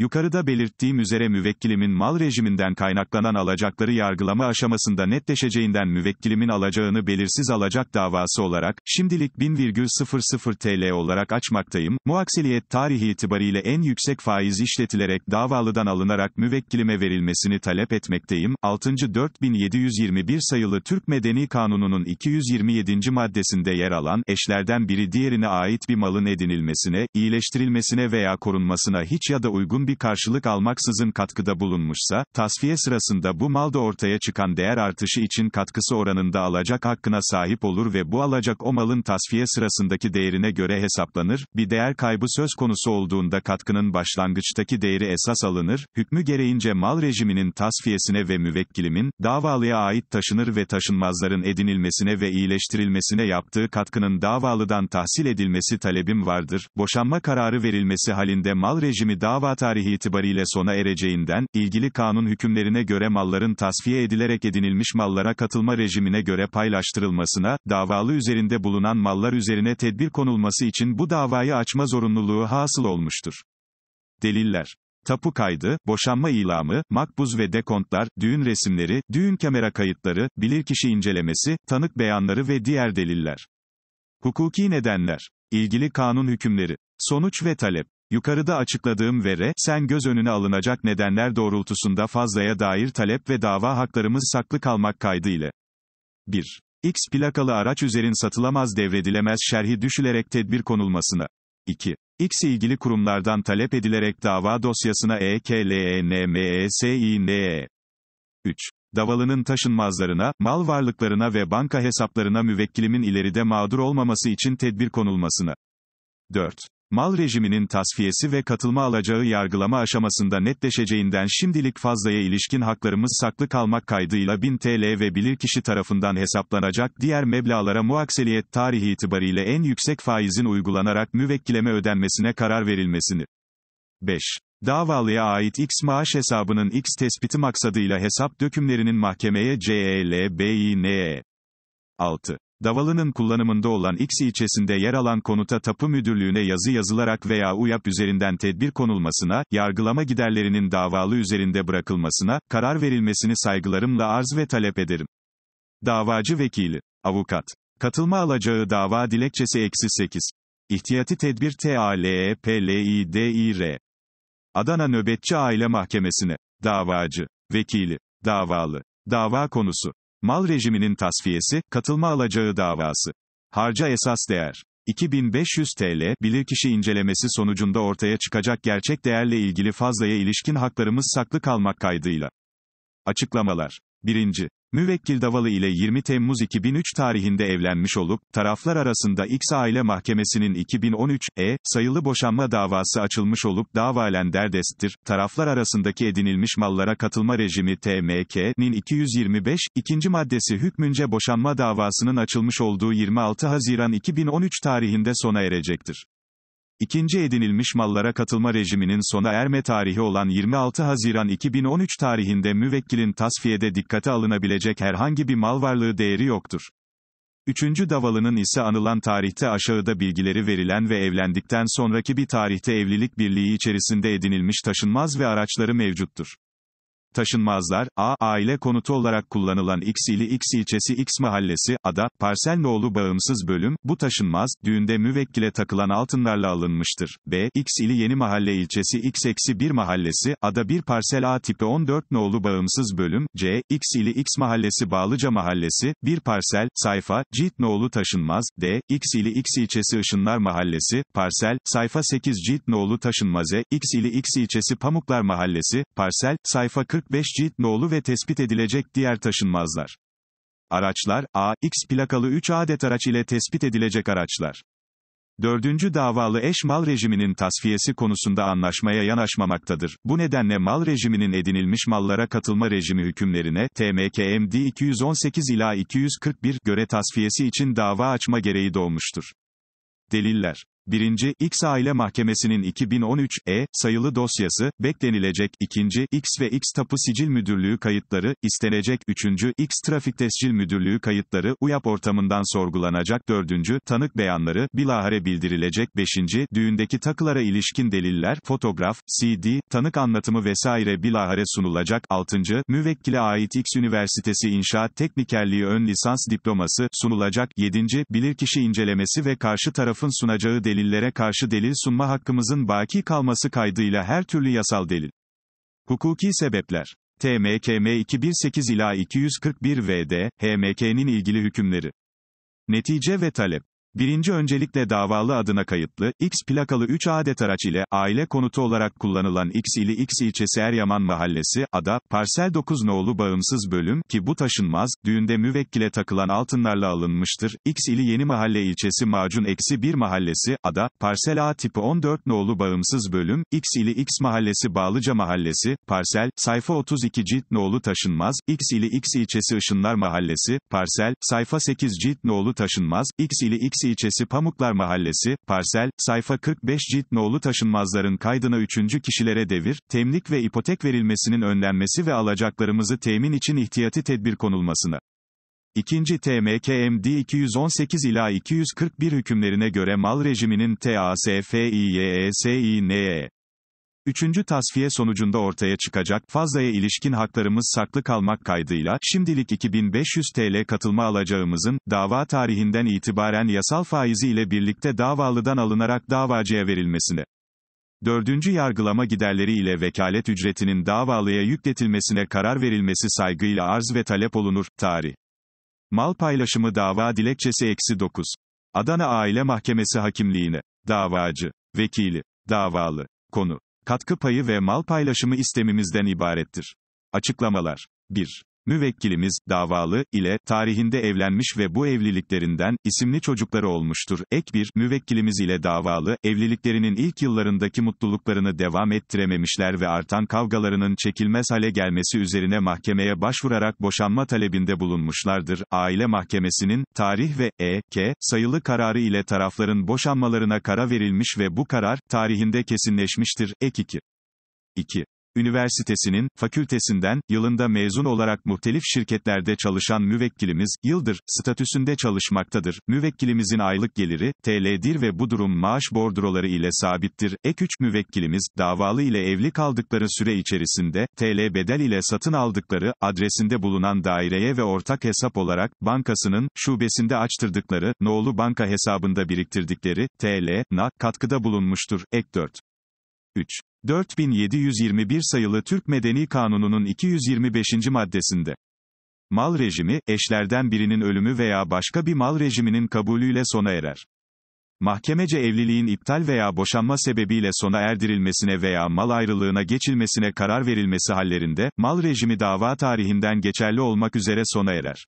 Yukarıda belirttiğim üzere müvekkilimin mal rejiminden kaynaklanan alacakları yargılama aşamasında netleşeceğinden müvekkilimin alacağını belirsiz alacak davası olarak, şimdilik 1.00 TL olarak açmaktayım, muaksiliyet tarihi itibariyle en yüksek faiz işletilerek davalıdan alınarak müvekkilime verilmesini talep etmekteyim, 6. 4721 sayılı Türk Medeni Kanunu'nun 227. maddesinde yer alan, eşlerden biri diğerine ait bir malın edinilmesine, iyileştirilmesine veya korunmasına hiç ya da uygun bir karşılık almaksızın katkıda bulunmuşsa, tasfiye sırasında bu malda ortaya çıkan değer artışı için katkısı oranında alacak hakkına sahip olur ve bu alacak o malın tasfiye sırasındaki değerine göre hesaplanır, bir değer kaybı söz konusu olduğunda katkının başlangıçtaki değeri esas alınır, hükmü gereğince mal rejiminin tasfiyesine ve müvekkilimin, davalıya ait taşınır ve taşınmazların edinilmesine ve iyileştirilmesine yaptığı katkının davalıdan tahsil edilmesi talebim vardır, boşanma kararı verilmesi halinde mal rejimi dava tarihi tarihi itibariyle sona ereceğinden, ilgili kanun hükümlerine göre malların tasfiye edilerek edinilmiş mallara katılma rejimine göre paylaştırılmasına, davalı üzerinde bulunan mallar üzerine tedbir konulması için bu davayı açma zorunluluğu hasıl olmuştur. Deliller tapu kaydı, boşanma ilamı, makbuz ve dekontlar, düğün resimleri, düğün kamera kayıtları, bilirkişi incelemesi, tanık beyanları ve diğer deliller. Hukuki nedenler, ilgili kanun hükümleri, sonuç ve talep Yukarıda açıkladığım vere, sen göz önüne alınacak nedenler doğrultusunda fazlaya dair talep ve dava haklarımız saklı kalmak kaydı ile. 1. X plakalı araç üzerin satılamaz devredilemez şerhi düşülerek tedbir konulmasına. 2. X ilgili kurumlardan talep edilerek dava dosyasına EKLENMESİNE. 3. E e e. Davalının taşınmazlarına, mal varlıklarına ve banka hesaplarına müvekkilimin ileride mağdur olmaması için tedbir konulmasına. 4 mal rejiminin tasfiyesi ve katılma alacağı yargılama aşamasında netleşeceğinden şimdilik fazlaya ilişkin haklarımız saklı kalmak kaydıyla 1000 TL ve bilirkişi tarafından hesaplanacak diğer meblalara muakseliyet tarihi itibariyle en yüksek faizin uygulanarak müvekkileme ödenmesine karar verilmesini. 5. Davalıya ait X maaş hesabının X tespiti maksadıyla hesap dökümlerinin mahkemeye CELBİNE 6. Davalı'nın kullanımında olan X ilçesinde yer alan konuta tapu müdürlüğüne yazı yazılarak veya UYAP üzerinden tedbir konulmasına, yargılama giderlerinin davalı üzerinde bırakılmasına, karar verilmesini saygılarımla arz ve talep ederim. Davacı vekili, avukat, katılma alacağı dava dilekçesi eksi 8. İhtiyati tedbir TALEPLİDİR. Adana Nöbetçi Aile Mahkemesi'ne, davacı, vekili, davalı, dava konusu, Mal rejiminin tasfiyesi, katılma alacağı davası. Harca esas değer. 2500 TL, bilirkişi incelemesi sonucunda ortaya çıkacak gerçek değerle ilgili fazlaya ilişkin haklarımız saklı kalmak kaydıyla. Açıklamalar 1. Müvekkil Davalı ile 20 Temmuz 2003 tarihinde evlenmiş olup, taraflar arasında X Aile Mahkemesi'nin 2013, E, sayılı boşanma davası açılmış olup davalen derdestir, taraflar arasındaki edinilmiş mallara katılma rejimi TMK'nin 225, ikinci maddesi hükmünce boşanma davasının açılmış olduğu 26 Haziran 2013 tarihinde sona erecektir. İkinci edinilmiş mallara katılma rejiminin sona erme tarihi olan 26 Haziran 2013 tarihinde müvekkilin tasfiyede dikkate alınabilecek herhangi bir mal varlığı değeri yoktur. Üçüncü davalının ise anılan tarihte aşağıda bilgileri verilen ve evlendikten sonraki bir tarihte evlilik birliği içerisinde edinilmiş taşınmaz ve araçları mevcuttur. Taşınmazlar, A, aile konutu olarak kullanılan X ili X ilçesi X mahallesi, ada, parsel Parselnoğlu bağımsız bölüm, bu taşınmaz, düğünde müvekkile takılan altınlarla alınmıştır. B, X ili Yeni Mahalle ilçesi X eksi 1 mahallesi, ada 1 parsel A tipi 14 nolu bağımsız bölüm, C, X ili X mahallesi Bağlıca mahallesi, 1 parsel, sayfa, cilt nolu taşınmaz, D, X ili X ilçesi Işınlar mahallesi, parsel, sayfa 8 cilt nolu taşınmaze, X ili X ilçesi Pamuklar mahallesi, parsel, sayfa 40 45 cilt nolu ve tespit edilecek diğer taşınmazlar. Araçlar, A, X plakalı 3 adet araç ile tespit edilecek araçlar. Dördüncü davalı eş mal rejiminin tasfiyesi konusunda anlaşmaya yanaşmamaktadır. Bu nedenle mal rejiminin edinilmiş mallara katılma rejimi hükümlerine, TMKMD 218 ila 241 göre tasfiyesi için dava açma gereği doğmuştur. Deliller 1. X Aile Mahkemesi'nin 2013 E sayılı dosyası beklenilecek. 2. X ve X Tapu Sicil Müdürlüğü kayıtları istenecek. 3. X Trafik Tescil Müdürlüğü kayıtları UYAP ortamından sorgulanacak. 4. Tanık beyanları bilahare bildirilecek. 5. Düğündeki takılara ilişkin deliller, fotoğraf, CD, tanık anlatımı vesaire bilahare sunulacak. 6. Müvekkile ait X Üniversitesi İnşaat Teknikerliği ön lisans diploması sunulacak. 7. Bilirkişi incelemesi ve karşı tarafın sunacağı delil delillere karşı delil sunma hakkımızın baki kalması kaydıyla her türlü yasal delil. Hukuki sebepler. TMKM 218 ila 241 VD, HMK'nin ilgili hükümleri. Netice ve talep. Birinci öncelikle davalı adına kayıtlı, X plakalı 3 adet araç ile, aile konutu olarak kullanılan X ili X ilçesi Eryaman Mahallesi, Ada, Parsel 9 No'lu bağımsız bölüm, ki bu taşınmaz, düğünde müvekkile takılan altınlarla alınmıştır, X ili Yeni Mahalle ilçesi Macun Eksi 1 Mahallesi, Ada, Parsel A tipi 14 No'lu bağımsız bölüm, X ili X Mahallesi Bağlıca Mahallesi, Parsel, sayfa 32 cilt No'lu taşınmaz, X ili X ilçesi Işınlar Mahallesi, Parsel, sayfa 8 cilt No'lu taşınmaz, X ili X Taksi ilçesi Pamuklar Mahallesi, parsel, sayfa 45 cilt no'lu taşınmazların kaydına üçüncü kişilere devir, temlik ve ipotek verilmesinin önlenmesi ve alacaklarımızı temin için ihtiyati tedbir konulmasına. 2. TMKMD 218 ila 241 hükümlerine göre mal rejiminin TASFİYESİNE Üçüncü tasfiye sonucunda ortaya çıkacak fazlaya ilişkin haklarımız saklı kalmak kaydıyla, şimdilik 2500 TL katılma alacağımızın, dava tarihinden itibaren yasal faizi ile birlikte davalıdan alınarak davacıya verilmesine. Dördüncü yargılama giderleri ile vekalet ücretinin davalıya yükletilmesine karar verilmesi saygıyla arz ve talep olunur, tarih. Mal paylaşımı dava dilekçesi eksi 9. Adana Aile Mahkemesi Hakimliğine. Davacı. Vekili. Davalı. Konu katkı payı ve mal paylaşımı istemimizden ibarettir. Açıklamalar 1. Müvekkilimiz, davalı, ile, tarihinde evlenmiş ve bu evliliklerinden, isimli çocukları olmuştur. Ek bir, müvekkilimiz ile davalı, evliliklerinin ilk yıllarındaki mutluluklarını devam ettirememişler ve artan kavgalarının çekilmez hale gelmesi üzerine mahkemeye başvurarak boşanma talebinde bulunmuşlardır. Aile Mahkemesi'nin, tarih ve, e, k, sayılı kararı ile tarafların boşanmalarına kara verilmiş ve bu karar, tarihinde kesinleşmiştir. Ek 2. 2. Üniversitesi'nin, fakültesinden, yılında mezun olarak muhtelif şirketlerde çalışan müvekkilimiz, yıldır, statüsünde çalışmaktadır. Müvekkilimizin aylık geliri, TL'dir ve bu durum maaş bordroları ile sabittir. Ek 3 müvekkilimiz, davalı ile evli kaldıkları süre içerisinde, TL bedel ile satın aldıkları, adresinde bulunan daireye ve ortak hesap olarak, bankasının, şubesinde açtırdıkları, Noğlu banka hesabında biriktirdikleri, TL, na, katkıda bulunmuştur. Ek 4. 3. 4721 sayılı Türk Medeni Kanunu'nun 225. maddesinde mal rejimi, eşlerden birinin ölümü veya başka bir mal rejiminin kabulüyle sona erer. Mahkemece evliliğin iptal veya boşanma sebebiyle sona erdirilmesine veya mal ayrılığına geçilmesine karar verilmesi hallerinde, mal rejimi dava tarihinden geçerli olmak üzere sona erer.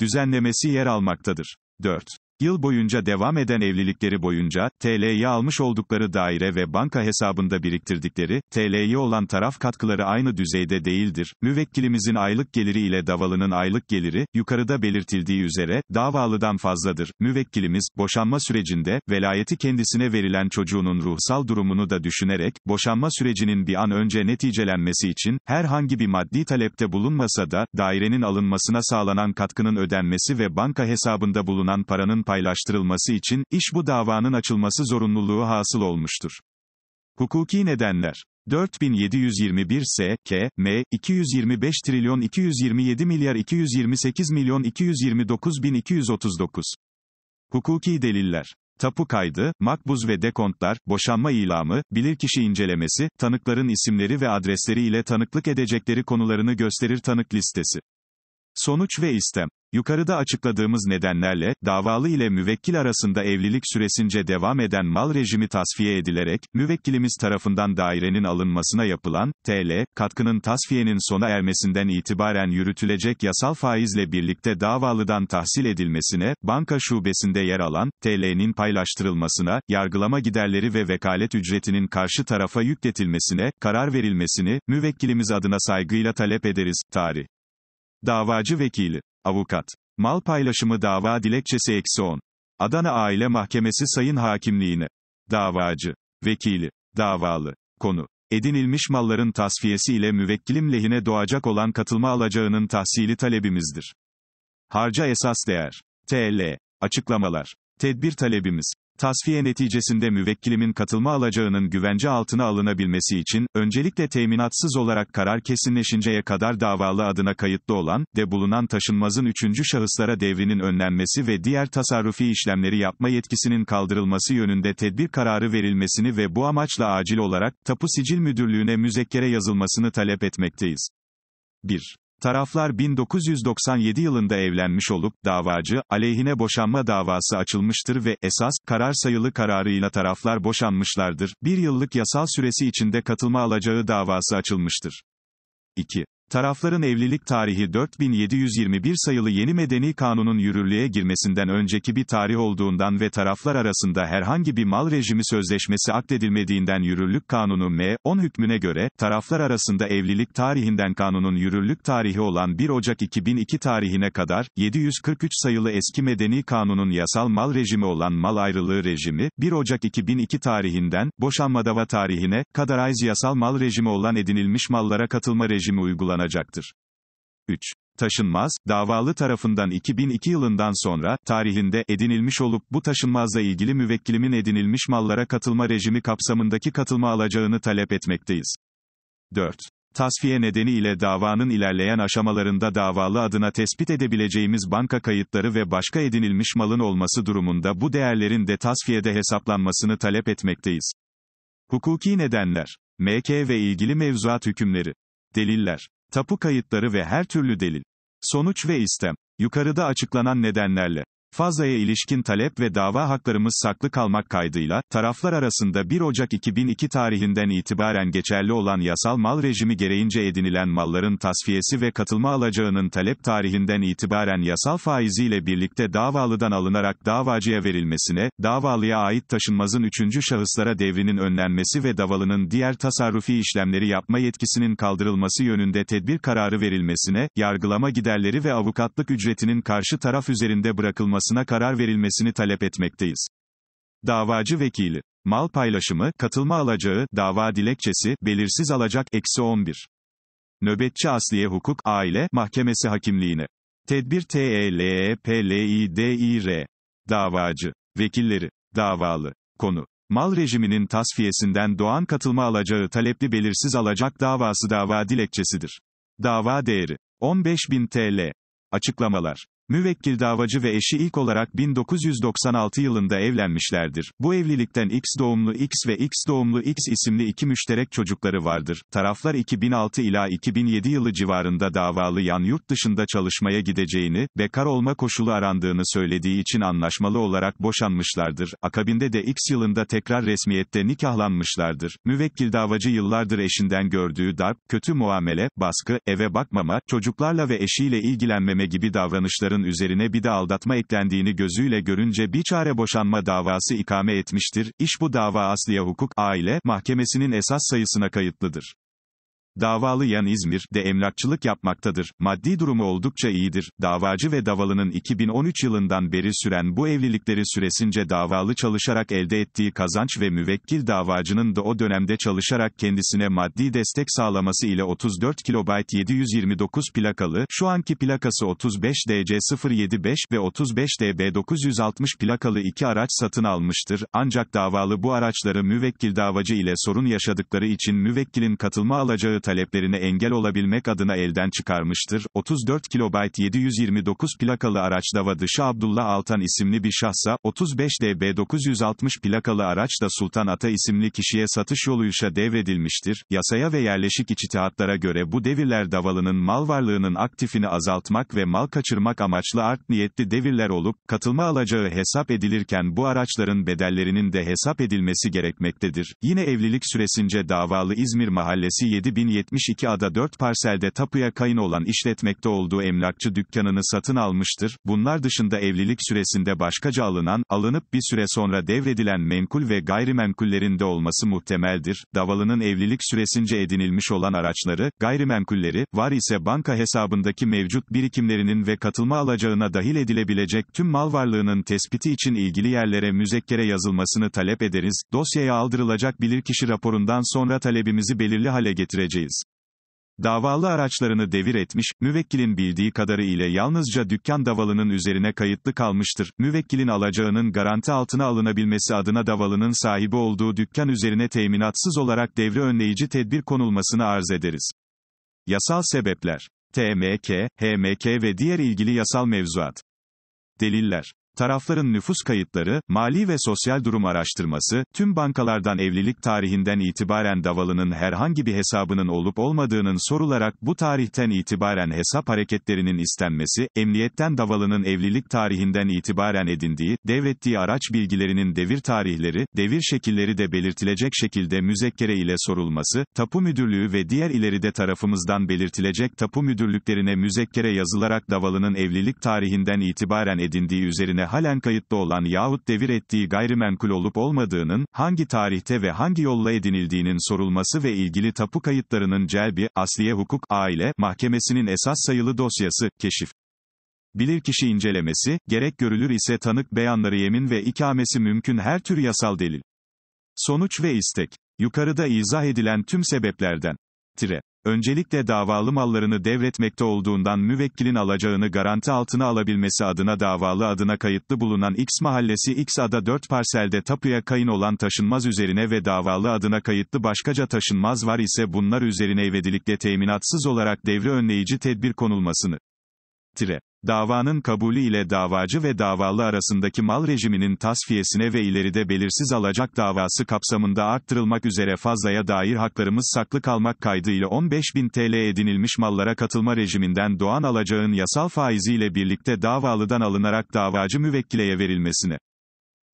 Düzenlemesi yer almaktadır. 4. Yıl boyunca devam eden evlilikleri boyunca, TL'ye almış oldukları daire ve banka hesabında biriktirdikleri, TL'ye olan taraf katkıları aynı düzeyde değildir. Müvekkilimizin aylık geliri ile davalının aylık geliri, yukarıda belirtildiği üzere, davalıdan fazladır. Müvekkilimiz, boşanma sürecinde, velayeti kendisine verilen çocuğunun ruhsal durumunu da düşünerek, boşanma sürecinin bir an önce neticelenmesi için, herhangi bir maddi talepte bulunmasa da, dairenin alınmasına sağlanan katkının ödenmesi ve banka hesabında bulunan paranın paylaştırılması için, iş bu davanın açılması zorunluluğu hasıl olmuştur. Hukuki nedenler 4721 S, K, M, 225 trilyon 227 milyar 228 milyon 229 bin 239. Hukuki deliller. Tapu kaydı, makbuz ve dekontlar, boşanma ilamı, bilirkişi incelemesi, tanıkların isimleri ve adresleri ile tanıklık edecekleri konularını gösterir tanık listesi. Sonuç ve istem. Yukarıda açıkladığımız nedenlerle, davalı ile müvekkil arasında evlilik süresince devam eden mal rejimi tasfiye edilerek, müvekkilimiz tarafından dairenin alınmasına yapılan, TL, katkının tasfiyenin sona ermesinden itibaren yürütülecek yasal faizle birlikte davalıdan tahsil edilmesine, banka şubesinde yer alan, TL'nin paylaştırılmasına, yargılama giderleri ve vekalet ücretinin karşı tarafa yükletilmesine, karar verilmesini, müvekkilimiz adına saygıyla talep ederiz, tarih. Davacı vekili Avukat. Mal paylaşımı dava dilekçesi eksi 10. Adana Aile Mahkemesi Sayın Hakimliğine. Davacı. Vekili. Davalı. Konu. Edinilmiş malların tasfiyesi ile müvekkilim lehine doğacak olan katılma alacağının tahsili talebimizdir. Harca esas değer. TL. Açıklamalar. Tedbir talebimiz. Tasfiye neticesinde müvekkilimin katılma alacağının güvence altına alınabilmesi için, öncelikle teminatsız olarak karar kesinleşinceye kadar davalı adına kayıtlı olan, de bulunan taşınmazın üçüncü şahıslara devrinin önlenmesi ve diğer tasarrufi işlemleri yapma yetkisinin kaldırılması yönünde tedbir kararı verilmesini ve bu amaçla acil olarak, Tapu Sicil Müdürlüğü'ne müzekkere yazılmasını talep etmekteyiz. 1. Taraflar 1997 yılında evlenmiş olup, davacı, aleyhine boşanma davası açılmıştır ve, esas, karar sayılı kararıyla taraflar boşanmışlardır, bir yıllık yasal süresi içinde katılma alacağı davası açılmıştır. 2. Tarafların evlilik tarihi 4721 sayılı yeni medeni kanunun yürürlüğe girmesinden önceki bir tarih olduğundan ve taraflar arasında herhangi bir mal rejimi sözleşmesi akdedilmediğinden yürürlük kanunu M10 hükmüne göre taraflar arasında evlilik tarihinden kanunun yürürlük tarihi olan 1 Ocak 2002 tarihine kadar 743 sayılı eski medeni kanunun yasal mal rejimi olan mal ayrılığı rejimi 1 Ocak 2002 tarihinden boşanma dava tarihine kadar ayz yasal mal rejimi olan edinilmiş mallara katılma rejimi uygulanmaktadır uygulanacaktır. 3. Taşınmaz, davalı tarafından 2002 yılından sonra, tarihinde, edinilmiş olup bu taşınmazla ilgili müvekkilimin edinilmiş mallara katılma rejimi kapsamındaki katılma alacağını talep etmekteyiz. 4. Tasfiye nedeniyle davanın ilerleyen aşamalarında davalı adına tespit edebileceğimiz banka kayıtları ve başka edinilmiş malın olması durumunda bu değerlerin de tasfiyede hesaplanmasını talep etmekteyiz. Hukuki nedenler, MK ve ilgili mevzuat hükümleri, deliller, tapu kayıtları ve her türlü delil. Sonuç ve istem. Yukarıda açıklanan nedenlerle Fazlaya ilişkin talep ve dava haklarımız saklı kalmak kaydıyla, taraflar arasında 1 Ocak 2002 tarihinden itibaren geçerli olan yasal mal rejimi gereğince edinilen malların tasfiyesi ve katılma alacağının talep tarihinden itibaren yasal faiziyle birlikte davalıdan alınarak davacıya verilmesine, davalıya ait taşınmazın üçüncü şahıslara devrinin önlenmesi ve davalının diğer tasarrufi işlemleri yapma yetkisinin kaldırılması yönünde tedbir kararı verilmesine, yargılama giderleri ve avukatlık ücretinin karşı taraf üzerinde bırakılması yapılmasına karar verilmesini talep etmekteyiz. Davacı vekili. Mal paylaşımı, katılma alacağı, dava dilekçesi, belirsiz alacak, eksi 11. Nöbetçi Asliye Hukuk, Aile, Mahkemesi Hakimliğine. Tedbir TELEPLİDİR. Davacı. Vekilleri. Davalı. Konu. Mal rejiminin tasfiyesinden doğan katılma alacağı talepli belirsiz alacak davası dava dilekçesidir. Dava değeri. 15.000 TL. Açıklamalar. Müvekkil davacı ve eşi ilk olarak 1996 yılında evlenmişlerdir. Bu evlilikten X doğumlu X ve X doğumlu X isimli iki müşterek çocukları vardır. Taraflar 2006 ila 2007 yılı civarında davalı yan yurt dışında çalışmaya gideceğini, bekar olma koşulu arandığını söylediği için anlaşmalı olarak boşanmışlardır. Akabinde de X yılında tekrar resmiyette nikahlanmışlardır. Müvekkil davacı yıllardır eşinden gördüğü darp, kötü muamele, baskı, eve bakmama, çocuklarla ve eşiyle ilgilenmeme gibi davranışları olanların üzerine bir de aldatma eklendiğini gözüyle görünce bir çare boşanma davası ikame etmiştir. İş bu dava asliye hukuk, aile, mahkemesinin esas sayısına kayıtlıdır. Davalı yan İzmir'de emlakçılık yapmaktadır. Maddi durumu oldukça iyidir. Davacı ve davalının 2013 yılından beri süren bu evlilikleri süresince davalı çalışarak elde ettiği kazanç ve müvekkil davacının da o dönemde çalışarak kendisine maddi destek sağlaması ile 34 kilobayt 729 plakalı, şu anki plakası 35 DC075 ve 35 DB960 plakalı iki araç satın almıştır. Ancak davalı bu araçları müvekkil davacı ile sorun yaşadıkları için müvekkilin katılma alacağı taleplerine engel olabilmek adına elden çıkarmıştır. 34 kilobayt 729 plakalı araç Dava dışı Abdullah Altan isimli bir şahsa, 35 DB 960 plakalı araç da Sultan Ata isimli kişiye satış yoluyla devredilmiştir. Yasaya ve yerleşik içtihatlara göre bu devirler davalının mal varlığının aktifini azaltmak ve mal kaçırmak amaçlı art niyetli devirler olup, katılma alacağı hesap edilirken bu araçların bedellerinin de hesap edilmesi gerekmektedir. Yine evlilik süresince davalı İzmir Mahallesi 7000 72 ada 4 parselde tapuya kayın olan işletmekte olduğu emlakçı dükkanını satın almıştır. Bunlar dışında evlilik süresinde başkaca alınan, alınıp bir süre sonra devredilen menkul ve gayrimenkullerinde olması muhtemeldir. Davalının evlilik süresince edinilmiş olan araçları, gayrimenkulleri, var ise banka hesabındaki mevcut birikimlerinin ve katılma alacağına dahil edilebilecek tüm mal varlığının tespiti için ilgili yerlere müzekkere yazılmasını talep ederiz. Dosyaya aldırılacak bilirkişi raporundan sonra talebimizi belirli hale getireceğiz zorundayız. Davalı araçlarını devir etmiş, müvekkilin bildiği kadarı ile yalnızca dükkan davalının üzerine kayıtlı kalmıştır. Müvekkilin alacağının garanti altına alınabilmesi adına davalının sahibi olduğu dükkan üzerine teminatsız olarak devre önleyici tedbir konulmasını arz ederiz. Yasal sebepler TMK, HMK ve diğer ilgili yasal mevzuat. Deliller Tarafların nüfus kayıtları, mali ve sosyal durum araştırması, tüm bankalardan evlilik tarihinden itibaren davalının herhangi bir hesabının olup olmadığının sorularak bu tarihten itibaren hesap hareketlerinin istenmesi, emniyetten davalının evlilik tarihinden itibaren edindiği, devrettiği araç bilgilerinin devir tarihleri, devir şekilleri de belirtilecek şekilde müzekkere ile sorulması, tapu müdürlüğü ve diğer ileride tarafımızdan belirtilecek tapu müdürlüklerine müzekkere yazılarak davalının evlilik tarihinden itibaren edindiği üzerine ve halen kayıtlı olan yahut devir ettiği gayrimenkul olup olmadığının, hangi tarihte ve hangi yolla edinildiğinin sorulması ve ilgili tapu kayıtlarının celbi, asliye hukuk, aile, mahkemesinin esas sayılı dosyası, keşif. Bilirkişi incelemesi, gerek görülür ise tanık beyanları yemin ve ikamesi mümkün her tür yasal delil. Sonuç ve istek. Yukarıda izah edilen tüm sebeplerden. Tire öncelikle davalı mallarını devretmekte olduğundan müvekkilin alacağını garanti altına alabilmesi adına davalı adına kayıtlı bulunan X mahallesi X ada 4 parselde tapuya kayın olan taşınmaz üzerine ve davalı adına kayıtlı başkaca taşınmaz var ise bunlar üzerine evedilikle teminatsız olarak devre önleyici tedbir konulmasını tire davanın kabulü ile davacı ve davalı arasındaki mal rejiminin tasfiyesine ve ileride belirsiz alacak davası kapsamında arttırılmak üzere fazlaya dair haklarımız saklı kalmak kaydıyla 15.000 TL edinilmiş mallara katılma rejiminden doğan alacağın yasal faiziyle birlikte davalıdan alınarak davacı müvekkileye verilmesine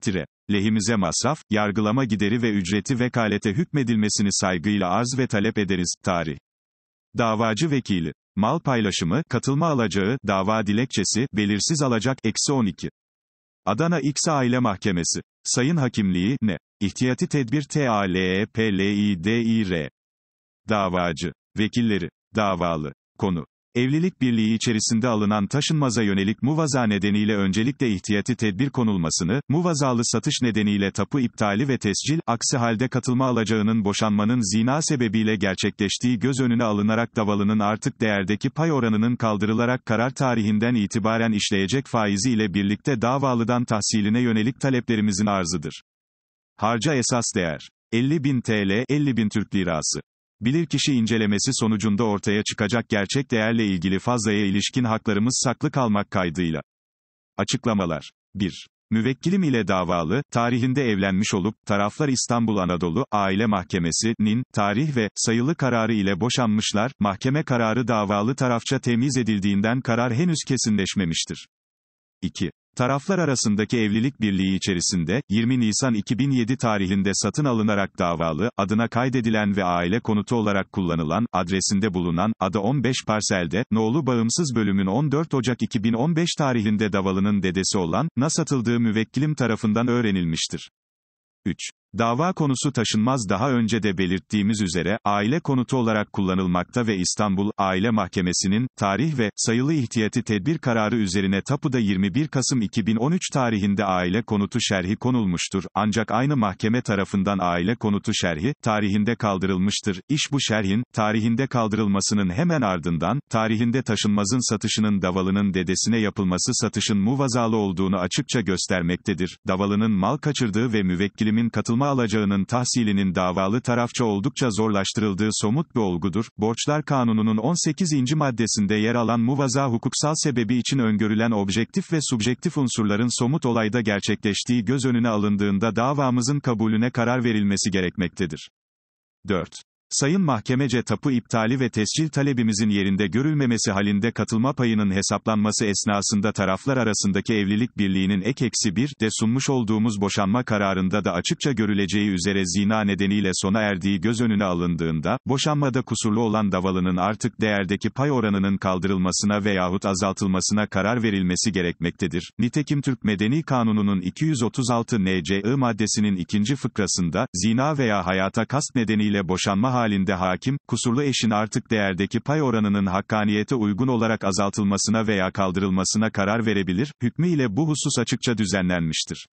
tire. Lehimize masraf, yargılama gideri ve ücreti vekalete hükmedilmesini saygıyla arz ve talep ederiz, tarih. Davacı vekili. Mal paylaşımı, katılma alacağı, dava dilekçesi, belirsiz alacak, eksi 12. Adana X Aile Mahkemesi. Sayın Hakimliği, ne? İhtiyati tedbir TALEPLİDİR. Davacı. Vekilleri. Davalı. Konu. Evlilik birliği içerisinde alınan taşınmaza yönelik muvaza nedeniyle öncelikle ihtiyati tedbir konulmasını, muvazalı satış nedeniyle tapu iptali ve tescil, aksi halde katılma alacağının boşanmanın zina sebebiyle gerçekleştiği göz önüne alınarak davalının artık değerdeki pay oranının kaldırılarak karar tarihinden itibaren işleyecek faizi ile birlikte davalıdan tahsiline yönelik taleplerimizin arzıdır. Harca esas değer. 50.000 TL 50.000 Türk Lirası Bilirkişi incelemesi sonucunda ortaya çıkacak gerçek değerle ilgili fazlaya ilişkin haklarımız saklı kalmak kaydıyla. Açıklamalar 1. Müvekkilim ile davalı, tarihinde evlenmiş olup, taraflar İstanbul Anadolu Aile Mahkemesi'nin, tarih ve, sayılı kararı ile boşanmışlar, mahkeme kararı davalı tarafça temiz edildiğinden karar henüz kesinleşmemiştir. 2. Taraflar arasındaki evlilik birliği içerisinde, 20 Nisan 2007 tarihinde satın alınarak davalı, adına kaydedilen ve aile konutu olarak kullanılan, adresinde bulunan, adı 15 parselde, Noğlu Bağımsız Bölümün 14 Ocak 2015 tarihinde davalının dedesi olan, na satıldığı müvekkilim tarafından öğrenilmiştir. 3. Dava konusu taşınmaz daha önce de belirttiğimiz üzere, aile konutu olarak kullanılmakta ve İstanbul Aile Mahkemesi'nin, tarih ve sayılı ihtiyati tedbir kararı üzerine tapuda 21 Kasım 2013 tarihinde aile konutu şerhi konulmuştur, ancak aynı mahkeme tarafından aile konutu şerhi, tarihinde kaldırılmıştır. İş bu şerhin, tarihinde kaldırılmasının hemen ardından, tarihinde taşınmazın satışının davalının dedesine yapılması satışın muvazalı olduğunu açıkça göstermektedir. Davalının mal kaçırdığı ve müvekkilimin katılmıştır koruma alacağının tahsilinin davalı tarafça oldukça zorlaştırıldığı somut bir olgudur. Borçlar Kanunu'nun 18. maddesinde yer alan muvaza hukuksal sebebi için öngörülen objektif ve subjektif unsurların somut olayda gerçekleştiği göz önüne alındığında davamızın kabulüne karar verilmesi gerekmektedir. 4. Sayın Mahkemece tapu iptali ve tescil talebimizin yerinde görülmemesi halinde katılma payının hesaplanması esnasında taraflar arasındaki evlilik birliğinin ek eksi bir de sunmuş olduğumuz boşanma kararında da açıkça görüleceği üzere zina nedeniyle sona erdiği göz önüne alındığında, boşanmada kusurlu olan davalının artık değerdeki pay oranının kaldırılmasına veyahut azaltılmasına karar verilmesi gerekmektedir. Nitekim Türk Medeni Kanunu'nun 236 NCI maddesinin ikinci fıkrasında, zina veya hayata kast nedeniyle boşanma halinde hakim, kusurlu eşin artık değerdeki pay oranının hakkaniyete uygun olarak azaltılmasına veya kaldırılmasına karar verebilir, hükmü ile bu husus açıkça düzenlenmiştir.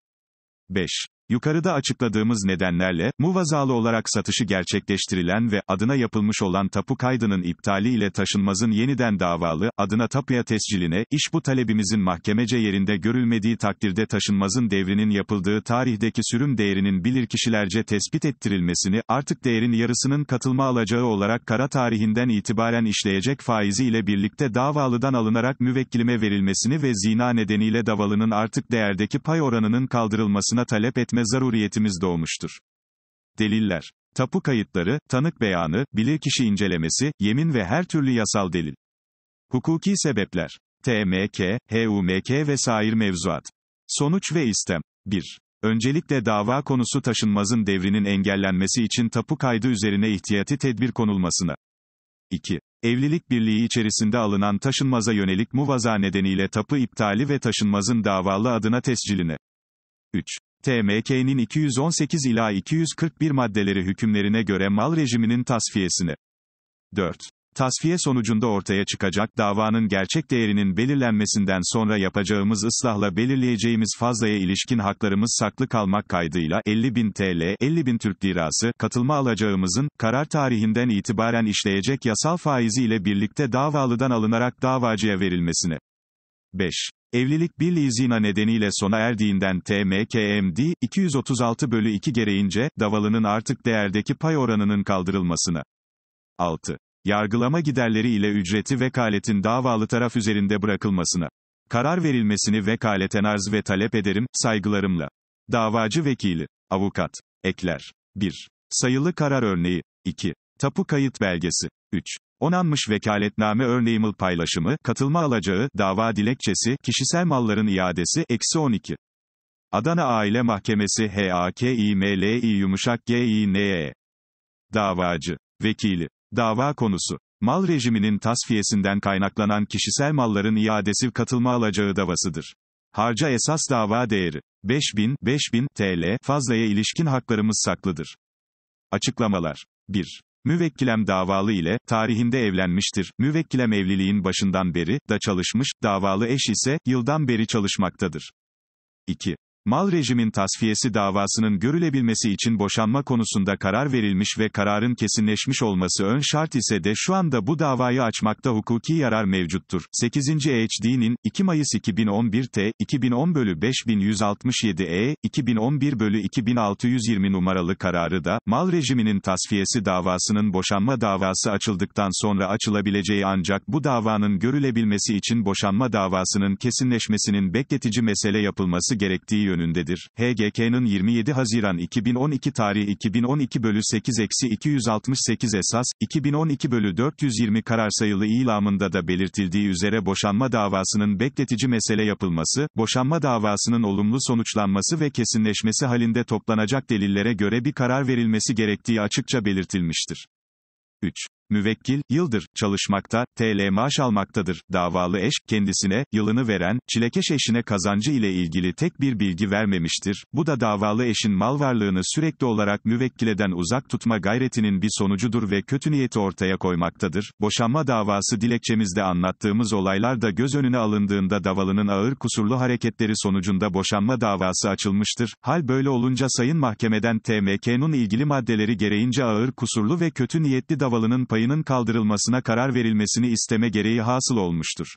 5. Yukarıda açıkladığımız nedenlerle, muvazalı olarak satışı gerçekleştirilen ve adına yapılmış olan tapu kaydının iptali ile taşınmazın yeniden davalı, adına tapuya tesciline, iş bu talebimizin mahkemece yerinde görülmediği takdirde taşınmazın devrinin yapıldığı tarihteki sürüm değerinin bilirkişilerce tespit ettirilmesini, artık değerin yarısının katılma alacağı olarak kara tarihinden itibaren işleyecek faizi ile birlikte davalıdan alınarak müvekkilime verilmesini ve zina nedeniyle davalının artık değerdeki pay oranının kaldırılmasına talep etmesini, etme zaruriyetimiz doğmuştur. Deliller. Tapu kayıtları, tanık beyanı, bilirkişi incelemesi, yemin ve her türlü yasal delil. Hukuki sebepler. TMK, HUMK ve sair mevzuat. Sonuç ve istem. 1. Öncelikle dava konusu taşınmazın devrinin engellenmesi için tapu kaydı üzerine ihtiyati tedbir konulmasına. 2. Evlilik birliği içerisinde alınan taşınmaza yönelik muvaza nedeniyle tapu iptali ve taşınmazın davalı adına tesciline. 3. TMK'nin 218 ila 241 maddeleri hükümlerine göre mal rejiminin tasfiyesini. 4. Tasfiye sonucunda ortaya çıkacak davanın gerçek değerinin belirlenmesinden sonra yapacağımız ıslahla belirleyeceğimiz fazlaya ilişkin haklarımız saklı kalmak kaydıyla 50.000 TL 50.000 Türk Lirası katılma alacağımızın karar tarihinden itibaren işleyecek yasal faizi ile birlikte davalıdan alınarak davacıya verilmesini. 5. Evlilik bir zina nedeniyle sona erdiğinden TMKMD 236 bölü 2 gereğince, davalının artık değerdeki pay oranının kaldırılmasına. 6. Yargılama giderleri ile ücreti vekaletin davalı taraf üzerinde bırakılmasına. Karar verilmesini vekaleten arz ve talep ederim, saygılarımla. Davacı vekili. Avukat. Ekler. 1. Sayılı karar örneği. 2. Tapu kayıt belgesi. 3. Onanmış vekaletname Örneğimil paylaşımı, katılma alacağı, dava dilekçesi, kişisel malların iadesi, eksi 12. Adana Aile Mahkemesi HAKİMLİ yumuşak GİNE. Davacı. Vekili. Dava konusu. Mal rejiminin tasfiyesinden kaynaklanan kişisel malların iadesi katılma alacağı davasıdır. Harca esas dava değeri 5000 5000 TL fazlaya ilişkin haklarımız saklıdır. Açıklamalar 1. Müvekkilem davalı ile, tarihinde evlenmiştir. Müvekkilem evliliğin başından beri, da çalışmış, davalı eş ise, yıldan beri çalışmaktadır. 2 mal rejimin tasfiyesi davasının görülebilmesi için boşanma konusunda karar verilmiş ve kararın kesinleşmiş olması ön şart ise de şu anda bu davayı açmakta hukuki yarar mevcuttur. 8. HD'nin, 2 Mayıs 2011 T, 2010 bölü 5167 E, 2011 bölü 2620 numaralı kararı da, mal rejiminin tasfiyesi davasının boşanma davası açıldıktan sonra açılabileceği ancak bu davanın görülebilmesi için boşanma davasının kesinleşmesinin bekletici mesele yapılması gerektiği yönünde yönündedir. HGK'nın 27 Haziran 2012 tarihi 2012 bölü 8 eksi 268 esas, 2012 bölü 420 karar sayılı ilamında da belirtildiği üzere boşanma davasının bekletici mesele yapılması, boşanma davasının olumlu sonuçlanması ve kesinleşmesi halinde toplanacak delillere göre bir karar verilmesi gerektiği açıkça belirtilmiştir. 3. Müvekkil, yıldır, çalışmakta, TL maaş almaktadır. Davalı eş, kendisine, yılını veren, çilekeş eşine kazancı ile ilgili tek bir bilgi vermemiştir. Bu da davalı eşin mal varlığını sürekli olarak müvekkileden uzak tutma gayretinin bir sonucudur ve kötü niyeti ortaya koymaktadır. Boşanma davası dilekçemizde anlattığımız olaylar da göz önüne alındığında davalının ağır kusurlu hareketleri sonucunda boşanma davası açılmıştır. Hal böyle olunca sayın mahkemeden TMK'nun ilgili maddeleri gereğince ağır kusurlu ve kötü niyetli davalının payı payının kaldırılmasına karar verilmesini isteme gereği hasıl olmuştur.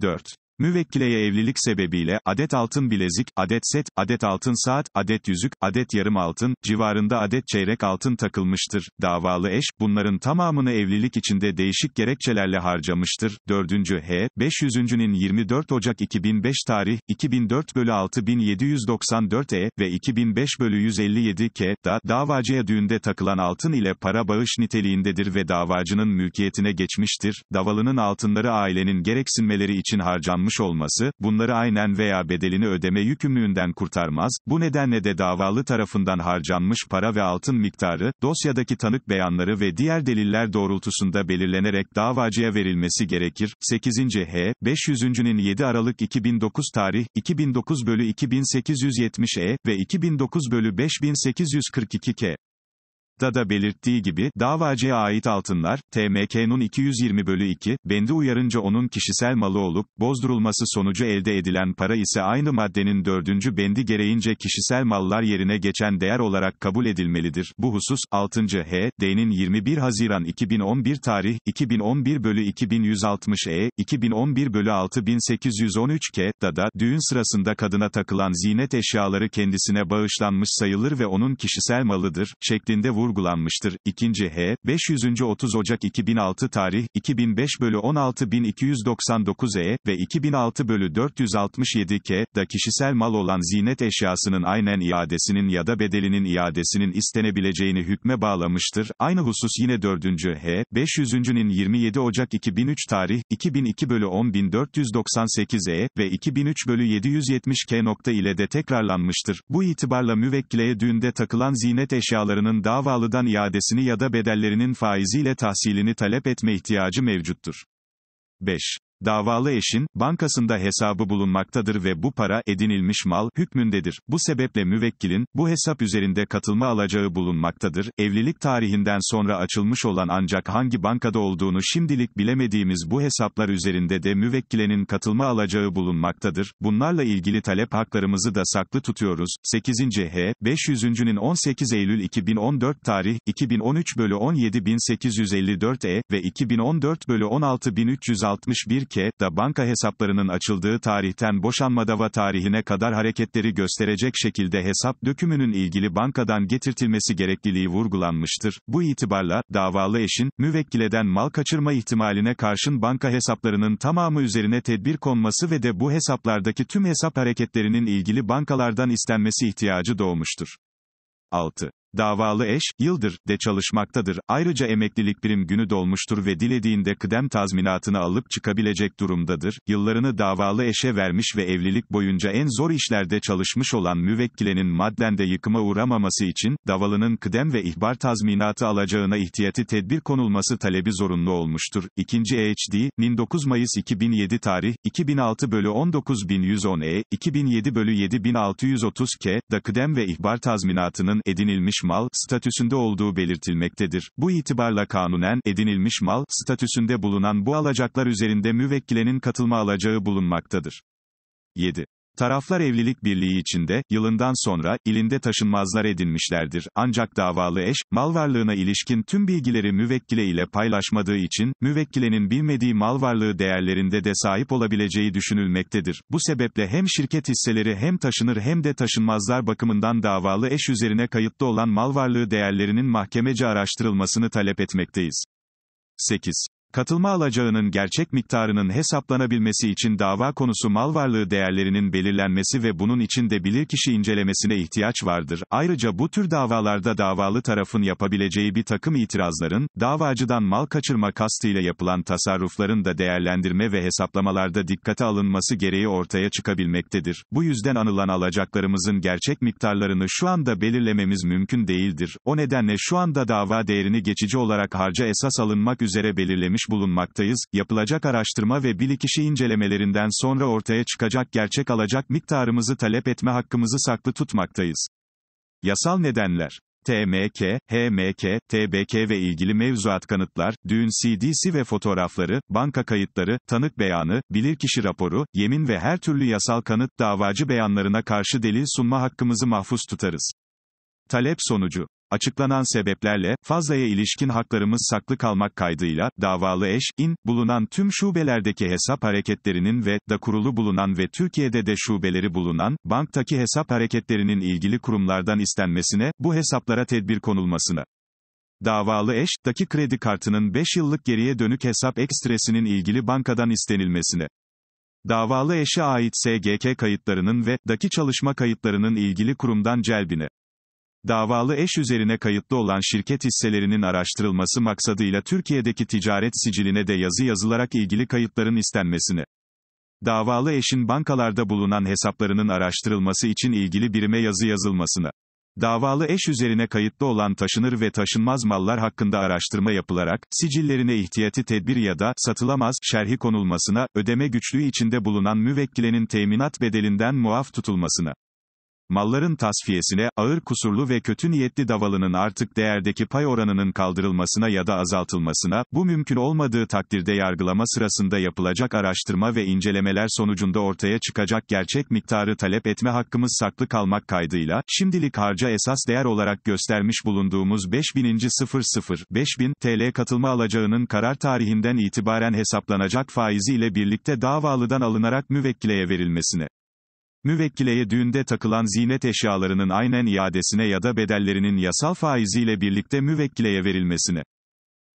4. Müvekkileye evlilik sebebiyle, adet altın bilezik, adet set, adet altın saat, adet yüzük, adet yarım altın, civarında adet çeyrek altın takılmıştır. Davalı eş, bunların tamamını evlilik içinde değişik gerekçelerle harcamıştır. 4. H. 500'ünün 24 Ocak 2005 tarih, 2004 bölü 6794 E ve 2005 bölü 157 K da, davacıya düğünde takılan altın ile para bağış niteliğindedir ve davacının mülkiyetine geçmiştir. Davalının altınları ailenin gereksinmeleri için harcanmıştır tanımlanmış olması, bunları aynen veya bedelini ödeme yükümlülüğünden kurtarmaz, bu nedenle de davalı tarafından harcanmış para ve altın miktarı, dosyadaki tanık beyanları ve diğer deliller doğrultusunda belirlenerek davacıya verilmesi gerekir. 8. H. 500.'nin 7 Aralık 2009 tarih, 2009 bölü 2870 E ve 2009 bölü 5842 K. Dada belirttiği gibi, davacıya ait altınlar, TMK'nun 220 bölü 2, bendi uyarınca onun kişisel malı olup, bozdurulması sonucu elde edilen para ise aynı maddenin 4. bendi gereğince kişisel mallar yerine geçen değer olarak kabul edilmelidir. Bu husus, 6. H H.D.'nin 21 Haziran 2011 tarih, 2011 bölü 2160 E, 2011 bölü 6813 K, Dada düğün sırasında kadına takılan zinet eşyaları kendisine bağışlanmış sayılır ve onun kişisel malıdır, şeklinde vurgulanmıştır vurgulanmıştır. 2. H. 500. 30 Ocak 2006 tarih, 2005 bölü 16299 E ve 2006 bölü 467 K da kişisel mal olan zinet eşyasının aynen iadesinin ya da bedelinin iadesinin istenebileceğini hükme bağlamıştır. Aynı husus yine 4. H. 500. 27 Ocak 2003 tarih, 2002 bölü 10498 E ve 2003 bölü 770 K nokta ile de tekrarlanmıştır. Bu itibarla müvekkileye düğünde takılan zinet eşyalarının dava bağlıdan iadesini ya da bedellerinin faiziyle tahsilini talep etme ihtiyacı mevcuttur. 5 davalı eşin, bankasında hesabı bulunmaktadır ve bu para, edinilmiş mal, hükmündedir. Bu sebeple müvekkilin, bu hesap üzerinde katılma alacağı bulunmaktadır. Evlilik tarihinden sonra açılmış olan ancak hangi bankada olduğunu şimdilik bilemediğimiz bu hesaplar üzerinde de müvekkilenin katılma alacağı bulunmaktadır. Bunlarla ilgili talep haklarımızı da saklı tutuyoruz. 8. H. 500.'nin 18 Eylül 2014 tarih, 2013 bölü 17.854 E ve 2014 bölü 16.361 ülke, da banka hesaplarının açıldığı tarihten boşanma dava tarihine kadar hareketleri gösterecek şekilde hesap dökümünün ilgili bankadan getirtilmesi gerekliliği vurgulanmıştır. Bu itibarla, davalı eşin, müvekkileden mal kaçırma ihtimaline karşın banka hesaplarının tamamı üzerine tedbir konması ve de bu hesaplardaki tüm hesap hareketlerinin ilgili bankalardan istenmesi ihtiyacı doğmuştur. 6. Davalı eş, yıldır, de çalışmaktadır. Ayrıca emeklilik prim günü dolmuştur ve dilediğinde kıdem tazminatını alıp çıkabilecek durumdadır. Yıllarını davalı eşe vermiş ve evlilik boyunca en zor işlerde çalışmış olan müvekkilenin madden de yıkıma uğramaması için, davalının kıdem ve ihbar tazminatı alacağına ihtiyati tedbir konulması talebi zorunlu olmuştur. 2. EHD 19 Mayıs 2007 tarih, 2006 bölü 19110 E, 2007 bölü 7630 K, da kıdem ve ihbar tazminatının edinilmiş mal, statüsünde olduğu belirtilmektedir. Bu itibarla kanunen, edinilmiş mal, statüsünde bulunan bu alacaklar üzerinde müvekkilenin katılma alacağı bulunmaktadır. 7. Taraflar evlilik birliği içinde, yılından sonra, ilinde taşınmazlar edinmişlerdir, ancak davalı eş, mal varlığına ilişkin tüm bilgileri müvekkile ile paylaşmadığı için, müvekkilenin bilmediği mal varlığı değerlerinde de sahip olabileceği düşünülmektedir. Bu sebeple hem şirket hisseleri hem taşınır hem de taşınmazlar bakımından davalı eş üzerine kayıtlı olan mal varlığı değerlerinin mahkemece araştırılmasını talep etmekteyiz. 8. Katılma alacağının gerçek miktarının hesaplanabilmesi için dava konusu mal varlığı değerlerinin belirlenmesi ve bunun için de bilirkişi incelemesine ihtiyaç vardır. Ayrıca bu tür davalarda davalı tarafın yapabileceği bir takım itirazların, davacıdan mal kaçırma kastıyla yapılan tasarrufların da değerlendirme ve hesaplamalarda dikkate alınması gereği ortaya çıkabilmektedir. Bu yüzden anılan alacaklarımızın gerçek miktarlarını şu anda belirlememiz mümkün değildir. O nedenle şu anda dava değerini geçici olarak harca esas alınmak üzere belirlemiş başlamış bulunmaktayız, yapılacak araştırma ve bilirkişi incelemelerinden sonra ortaya çıkacak gerçek alacak miktarımızı talep etme hakkımızı saklı tutmaktayız. Yasal nedenler TMK, HMK, TBK ve ilgili mevzuat kanıtlar, düğün CD'si ve fotoğrafları, banka kayıtları, tanık beyanı, bilirkişi raporu, yemin ve her türlü yasal kanıt davacı beyanlarına karşı delil sunma hakkımızı mahfuz tutarız. Talep sonucu Açıklanan sebeplerle, fazlaya ilişkin haklarımız saklı kalmak kaydıyla, davalı eş, in, bulunan tüm şubelerdeki hesap hareketlerinin ve, da kurulu bulunan ve Türkiye'de de şubeleri bulunan, banktaki hesap hareketlerinin ilgili kurumlardan istenmesine, bu hesaplara tedbir konulmasına. Davalı eş, daki kredi kartının 5 yıllık geriye dönük hesap ekstresinin ilgili bankadan istenilmesine. Davalı eşe ait SGK kayıtlarının ve, daki çalışma kayıtlarının ilgili kurumdan celbine. Davalı eş üzerine kayıtlı olan şirket hisselerinin araştırılması maksadıyla Türkiye'deki ticaret siciline de yazı yazılarak ilgili kayıtların istenmesini davalı eşin bankalarda bulunan hesaplarının araştırılması için ilgili birime yazı yazılmasını, davalı eş üzerine kayıtlı olan taşınır ve taşınmaz mallar hakkında araştırma yapılarak, sicillerine ihtiyati tedbir ya da, satılamaz, şerhi konulmasına, ödeme güçlüğü içinde bulunan müvekkilenin teminat bedelinden muaf tutulmasına, malların tasfiyesine, ağır kusurlu ve kötü niyetli davalının artık değerdeki pay oranının kaldırılmasına ya da azaltılmasına, bu mümkün olmadığı takdirde yargılama sırasında yapılacak araştırma ve incelemeler sonucunda ortaya çıkacak gerçek miktarı talep etme hakkımız saklı kalmak kaydıyla, şimdilik harca esas değer olarak göstermiş bulunduğumuz 5000. 5000 TL katılma alacağının karar tarihinden itibaren hesaplanacak faizi ile birlikte davalıdan alınarak müvekkileye verilmesine Müvekkileye düğünde takılan zinet eşyalarının aynen iadesine ya da bedellerinin yasal faiziyle birlikte müvekkileye verilmesine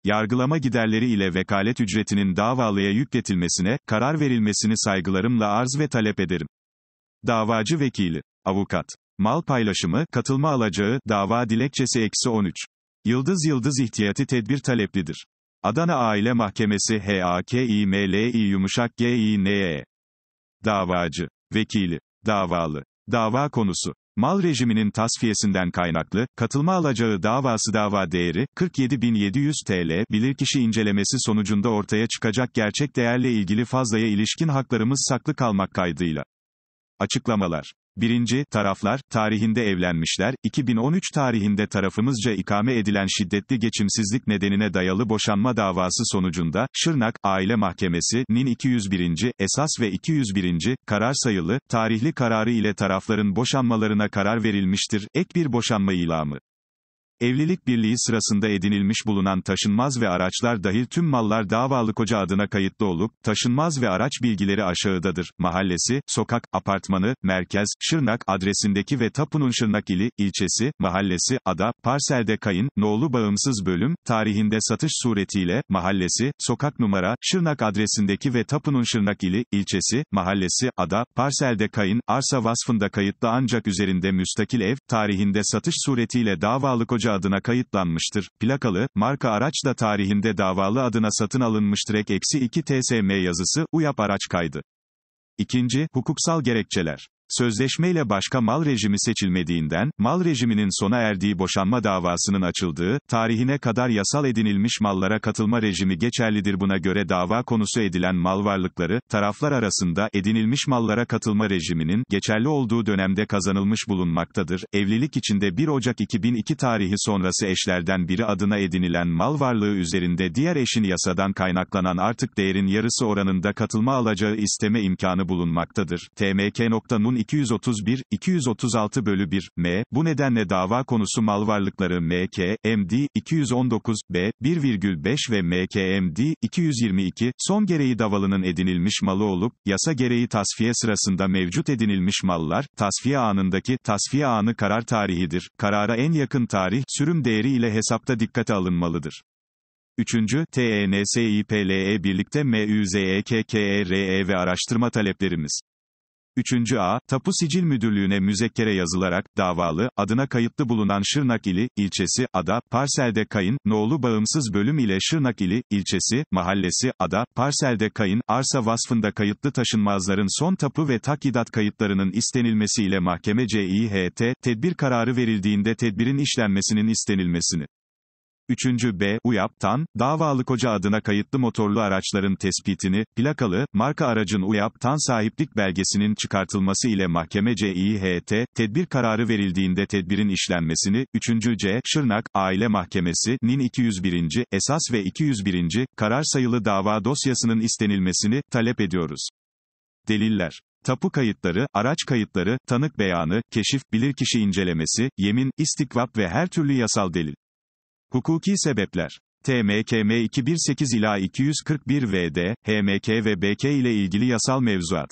yargılama giderleri ile vekalet ücretinin davalıya yükletilmesine, karar verilmesini saygılarımla arz ve talep ederim. Davacı vekili, avukat, mal paylaşımı, katılma alacağı, dava dilekçesi eksi 13. Yıldız Yıldız ihtiyati tedbir taleplidir. Adana Aile Mahkemesi HAKİMLİ yumuşak GİNE. Davacı, vekili, davalı. Dava konusu. Mal rejiminin tasfiyesinden kaynaklı, katılma alacağı davası dava değeri, 47.700 TL, bilirkişi incelemesi sonucunda ortaya çıkacak gerçek değerle ilgili fazlaya ilişkin haklarımız saklı kalmak kaydıyla. Açıklamalar Birinci, taraflar, tarihinde evlenmişler, 2013 tarihinde tarafımızca ikame edilen şiddetli geçimsizlik nedenine dayalı boşanma davası sonucunda, Şırnak, Aile Mahkemesi'nin 201. esas ve 201. karar sayılı, tarihli kararı ile tarafların boşanmalarına karar verilmiştir, ek bir boşanma ilamı. Evlilik birliği sırasında edinilmiş bulunan taşınmaz ve araçlar dahil tüm mallar davalı koca adına kayıtlı olup, taşınmaz ve araç bilgileri aşağıdadır. Mahallesi, sokak, apartmanı, merkez, Şırnak adresindeki ve Tapu'nun Şırnak ili, ilçesi, mahallesi, ada, parselde kayın, noğlu bağımsız bölüm, tarihinde satış suretiyle, mahallesi, sokak numara, Şırnak adresindeki ve Tapu'nun Şırnak ili, ilçesi, mahallesi, ada, parselde kayın, arsa vasfında kayıtlı ancak üzerinde müstakil ev, tarihinde satış suretiyle davalı koca aracı adına kayıtlanmıştır. Plakalı, marka araç da tarihinde davalı adına satın alınmıştır. Ek eksi 2 TSM yazısı, UYAP araç kaydı. İkinci, hukuksal gerekçeler. Sözleşmeyle başka mal rejimi seçilmediğinden, mal rejiminin sona erdiği boşanma davasının açıldığı, tarihine kadar yasal edinilmiş mallara katılma rejimi geçerlidir buna göre dava konusu edilen mal varlıkları, taraflar arasında edinilmiş mallara katılma rejiminin, geçerli olduğu dönemde kazanılmış bulunmaktadır. Evlilik içinde 1 Ocak 2002 tarihi sonrası eşlerden biri adına edinilen mal varlığı üzerinde diğer eşin yasadan kaynaklanan artık değerin yarısı oranında katılma alacağı isteme imkanı bulunmaktadır. tmk.nun 231, 236 bölü 1, M, bu nedenle dava konusu mal varlıkları MK, MD, 219, B, 1,5 ve MKMD, 222, son gereği davalının edinilmiş malı olup, yasa gereği tasfiye sırasında mevcut edinilmiş mallar, tasfiye anındaki, tasfiye anı karar tarihidir, karara en yakın tarih, sürüm değeri ile hesapta dikkate alınmalıdır. 3. TENSİPLE e birlikte MÜZEKKERE e e ve araştırma taleplerimiz. 3. A. Tapu Sicil Müdürlüğü'ne müzekkere yazılarak, davalı, adına kayıtlı bulunan Şırnak ili, ilçesi, ada, parselde kayın, noğlu bağımsız bölüm ile Şırnak ili, ilçesi, mahallesi, ada, parselde kayın, arsa vasfında kayıtlı taşınmazların son tapu ve takidat kayıtlarının istenilmesiyle mahkeme CİHT, tedbir kararı verildiğinde tedbirin işlenmesinin istenilmesini 3. B. UYAP'tan, davalı koca adına kayıtlı motorlu araçların tespitini, plakalı, marka aracın UYAP'tan sahiplik belgesinin çıkartılması ile mahkeme CİHT, tedbir kararı verildiğinde tedbirin işlenmesini, 3. C. Şırnak, Aile Mahkemesi, NİN 201. Esas ve 201. Karar sayılı dava dosyasının istenilmesini, talep ediyoruz. Deliller tapu kayıtları, araç kayıtları, tanık beyanı, keşif, bilirkişi incelemesi, yemin, istikvap ve her türlü yasal delil. Hukuki sebepler. TMKM 218 ila 241 VD, HMK ve BK ile ilgili yasal mevzuat.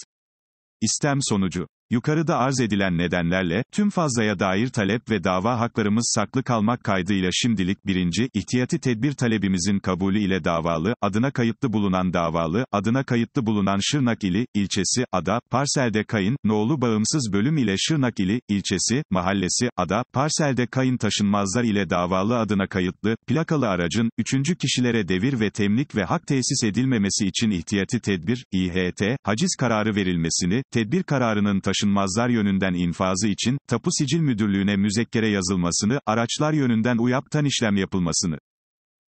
İstem sonucu. Yukarıda arz edilen nedenlerle, tüm fazlaya dair talep ve dava haklarımız saklı kalmak kaydıyla şimdilik birinci, ihtiyati tedbir talebimizin kabulü ile davalı, adına kayıtlı bulunan davalı, adına kayıtlı bulunan Şırnak ili, ilçesi, ada, parselde kayın, noğlu bağımsız bölüm ile Şırnak ili, ilçesi, mahallesi, ada, parselde kayın taşınmazlar ile davalı adına kayıtlı, plakalı aracın, üçüncü kişilere devir ve temlik ve hak tesis edilmemesi için ihtiyati tedbir, İHT, haciz kararı verilmesini, tedbir kararının taşınmazlar, taşınmazlar yönünden infazı için, tapu sicil müdürlüğüne müzekkere yazılmasını, araçlar yönünden uyaptan işlem yapılmasını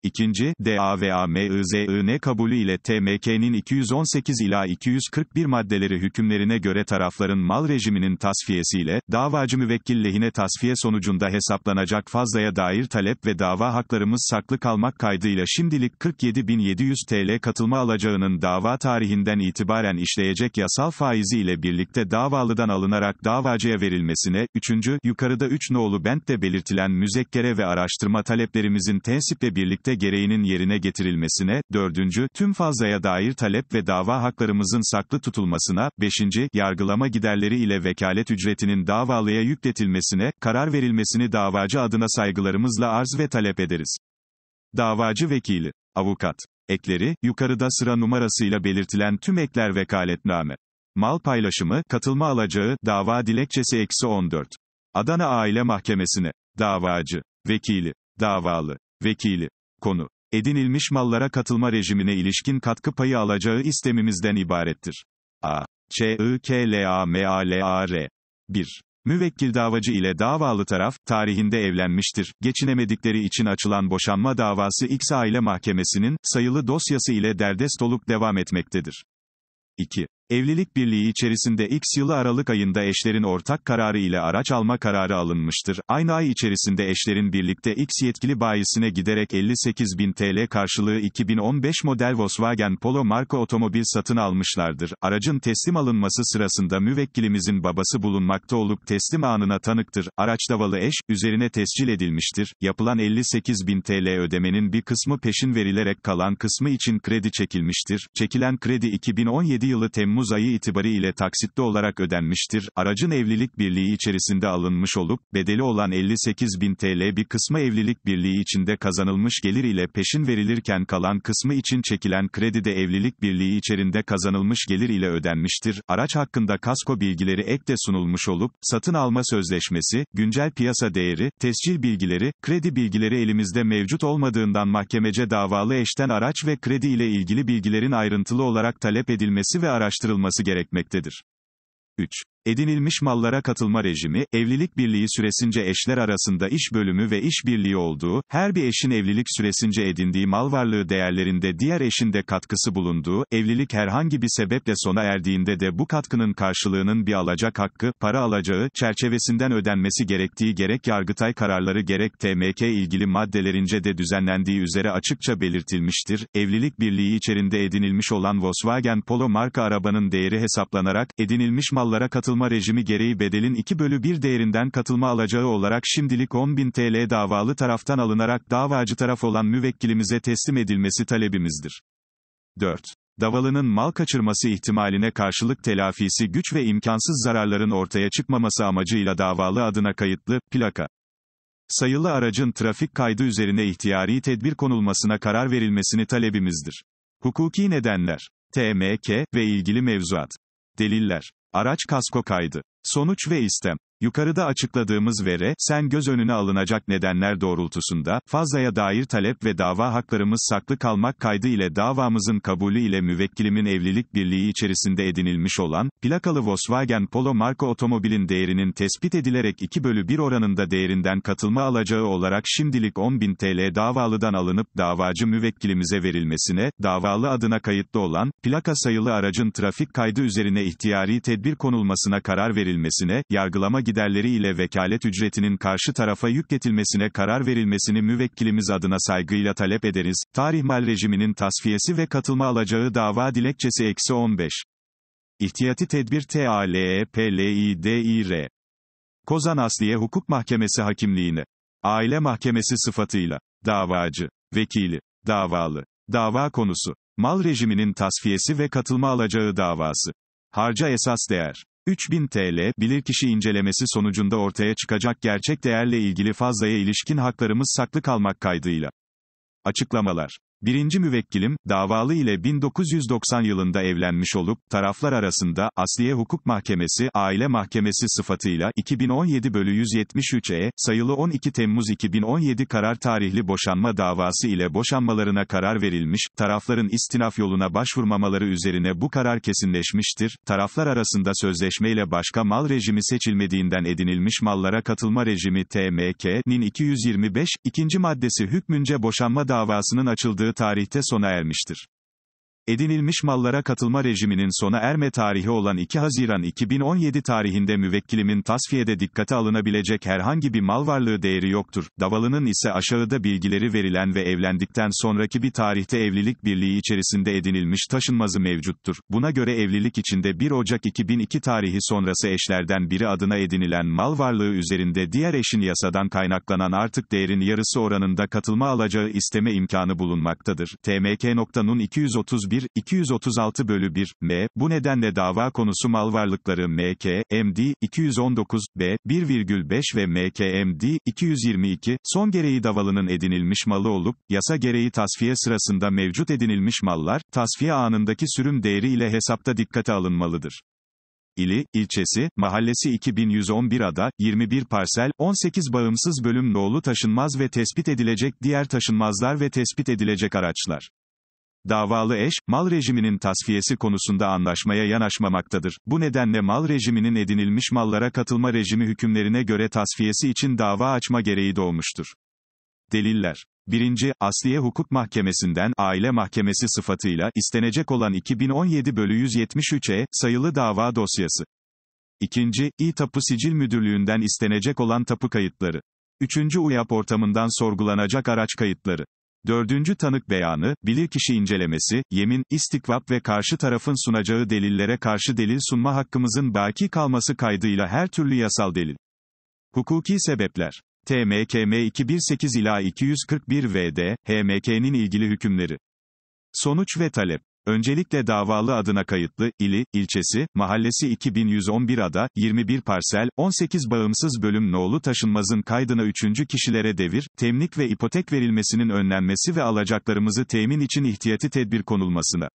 İkinci, DAVAMIZIN kabulü ile TMK'nin 218 ila 241 maddeleri hükümlerine göre tarafların mal rejiminin tasfiyesiyle, davacı müvekkil lehine tasfiye sonucunda hesaplanacak fazlaya dair talep ve dava haklarımız saklı kalmak kaydıyla şimdilik 47.700 TL katılma alacağının dava tarihinden itibaren işleyecek yasal faizi ile birlikte davalıdan alınarak davacıya verilmesine, üçüncü, yukarıda 3 üç no'lu bentte belirtilen müzekkere ve araştırma taleplerimizin tensiple birlikte madde gereğinin yerine getirilmesine, dördüncü, tüm fazlaya dair talep ve dava haklarımızın saklı tutulmasına, beşinci, yargılama giderleri ile vekalet ücretinin davalıya yükletilmesine, karar verilmesini davacı adına saygılarımızla arz ve talep ederiz. Davacı vekili, avukat, ekleri, yukarıda sıra numarasıyla belirtilen tüm ekler vekaletname. Mal paylaşımı, katılma alacağı, dava dilekçesi eksi 14. Adana Aile Mahkemesi'ne, davacı, vekili, davalı, vekili, konu, edinilmiş mallara katılma rejimine ilişkin katkı payı alacağı istemimizden ibarettir. A. Ç. I. K. L. A. M. A. L. A. R. 1. Müvekkil davacı ile davalı taraf, tarihinde evlenmiştir. Geçinemedikleri için açılan boşanma davası X aile mahkemesinin, sayılı dosyası ile derdest olup devam etmektedir. 2. Evlilik birliği içerisinde X yılı Aralık ayında eşlerin ortak kararı ile araç alma kararı alınmıştır. Aynı ay içerisinde eşlerin birlikte X yetkili bayisine giderek 58 bin TL karşılığı 2015 model Volkswagen Polo marka otomobil satın almışlardır. Aracın teslim alınması sırasında müvekkilimizin babası bulunmakta olup teslim anına tanıktır. Araç davalı eş, üzerine tescil edilmiştir. Yapılan 58 bin TL ödemenin bir kısmı peşin verilerek kalan kısmı için kredi çekilmiştir. Çekilen kredi 2017 yılı Temmuz Temmuz ayı itibariyle taksitli olarak ödenmiştir. Aracın evlilik birliği içerisinde alınmış olup, bedeli olan 58 bin TL bir kısmı evlilik birliği içinde kazanılmış gelir ile peşin verilirken kalan kısmı için çekilen kredi de evlilik birliği içerisinde kazanılmış gelir ile ödenmiştir. Araç hakkında kasko bilgileri ek de sunulmuş olup, satın alma sözleşmesi, güncel piyasa değeri, tescil bilgileri, kredi bilgileri elimizde mevcut olmadığından mahkemece davalı eşten araç ve kredi ile ilgili bilgilerin ayrıntılı olarak talep edilmesi ve araç araştırılması gerekmektedir. 3. Edinilmiş mallara katılma rejimi, evlilik birliği süresince eşler arasında iş bölümü ve iş birliği olduğu, her bir eşin evlilik süresince edindiği mal varlığı değerlerinde diğer eşin de katkısı bulunduğu, evlilik herhangi bir sebeple sona erdiğinde de bu katkının karşılığının bir alacak hakkı, para alacağı, çerçevesinden ödenmesi gerektiği gerek yargıtay kararları gerek TMK ilgili maddelerince de düzenlendiği üzere açıkça belirtilmiştir. Evlilik birliği içerisinde edinilmiş olan Volkswagen Polo marka arabanın değeri hesaplanarak, edinilmiş mallara katılmıştır katılma rejimi gereği bedelin 2 bölü 1 değerinden katılma alacağı olarak şimdilik 10.000 TL davalı taraftan alınarak davacı taraf olan müvekkilimize teslim edilmesi talebimizdir. 4. Davalının mal kaçırması ihtimaline karşılık telafisi güç ve imkansız zararların ortaya çıkmaması amacıyla davalı adına kayıtlı, plaka sayılı aracın trafik kaydı üzerine ihtiyari tedbir konulmasına karar verilmesini talebimizdir. Hukuki nedenler, TMK ve ilgili mevzuat, deliller, Araç kasko kaydı. Sonuç ve istem. Yukarıda açıkladığımız vere, sen göz önüne alınacak nedenler doğrultusunda, fazlaya dair talep ve dava haklarımız saklı kalmak kaydı ile davamızın kabulü ile müvekkilimin evlilik birliği içerisinde edinilmiş olan, plakalı Volkswagen Polo marka otomobilin değerinin tespit edilerek 2 bölü 1 oranında değerinden katılma alacağı olarak şimdilik 10.000 TL davalıdan alınıp davacı müvekkilimize verilmesine, davalı adına kayıtlı olan, plaka sayılı aracın trafik kaydı üzerine ihtiyari tedbir konulmasına karar verilmesine, yargılama giderleri ile vekalet ücretinin karşı tarafa yükletilmesine karar verilmesini müvekkilimiz adına saygıyla talep ederiz. Tarih mal rejiminin tasfiyesi ve katılma alacağı dava dilekçesi eksi 15. İhtiyati tedbir TALEPLİDİR. Kozan Asliye Hukuk Mahkemesi hakimliğini, Aile Mahkemesi sıfatıyla. Davacı. Vekili. Davalı. Dava konusu. Mal rejiminin tasfiyesi ve katılma alacağı davası. Harca esas değer. 3000 TL, bilirkişi incelemesi sonucunda ortaya çıkacak gerçek değerle ilgili fazlaya ilişkin haklarımız saklı kalmak kaydıyla. Açıklamalar Birinci müvekkilim, davalı ile 1990 yılında evlenmiş olup, taraflar arasında, Asliye Hukuk Mahkemesi, Aile Mahkemesi sıfatıyla, 2017 bölü 173 E, sayılı 12 Temmuz 2017 karar tarihli boşanma davası ile boşanmalarına karar verilmiş, tarafların istinaf yoluna başvurmamaları üzerine bu karar kesinleşmiştir, taraflar arasında sözleşmeyle başka mal rejimi seçilmediğinden edinilmiş mallara katılma rejimi TMK'nin 225, ikinci maddesi hükmünce boşanma davasının açıldığı tarihte sona ermiştir. Edinilmiş mallara katılma rejiminin sona erme tarihi olan 2 Haziran 2017 tarihinde müvekkilimin tasfiyede dikkate alınabilecek herhangi bir mal varlığı değeri yoktur. Davalının ise aşağıda bilgileri verilen ve evlendikten sonraki bir tarihte evlilik birliği içerisinde edinilmiş taşınmazı mevcuttur. Buna göre evlilik içinde 1 Ocak 2002 tarihi sonrası eşlerden biri adına edinilen mal varlığı üzerinde diğer eşin yasadan kaynaklanan artık değerin yarısı oranında katılma alacağı isteme imkanı bulunmaktadır. TMK.nun 230 1, 236 bölü 1, M, bu nedenle dava konusu mal varlıkları MK, MD, 219, B, 1,5 ve MKMD, 222, son gereği davalının edinilmiş malı olup, yasa gereği tasfiye sırasında mevcut edinilmiş mallar, tasfiye anındaki sürüm değeri ile hesapta dikkate alınmalıdır İli, ilçesi, mahallesi 2111 ada, 21 parsel, 18 bağımsız bölüm nolu taşınmaz ve tespit edilecek diğer taşınmazlar ve tespit edilecek araçlar. Davalı eş, mal rejiminin tasfiyesi konusunda anlaşmaya yanaşmamaktadır. Bu nedenle mal rejiminin edinilmiş mallara katılma rejimi hükümlerine göre tasfiyesi için dava açma gereği doğmuştur. Deliller 1. Asliye Hukuk Mahkemesi'nden aile mahkemesi sıfatıyla istenecek olan 2017 bölü 173 e sayılı dava dosyası. 2. İ-Tapu Sicil Müdürlüğü'nden istenecek olan tapu kayıtları. 3. UYAP ortamından sorgulanacak araç kayıtları. Dördüncü tanık beyanı, bilirkişi incelemesi, yemin, istikvap ve karşı tarafın sunacağı delillere karşı delil sunma hakkımızın baki kalması kaydıyla her türlü yasal delil. Hukuki sebepler. TMKM 218 ila 241 VD, HMK'nin ilgili hükümleri. Sonuç ve talep. Öncelikle davalı adına kayıtlı, ili, ilçesi, mahallesi 2111 ada, 21 parsel, 18 bağımsız bölüm no'lu taşınmazın kaydına üçüncü kişilere devir, temlik ve ipotek verilmesinin önlenmesi ve alacaklarımızı temin için ihtiyati tedbir konulmasına.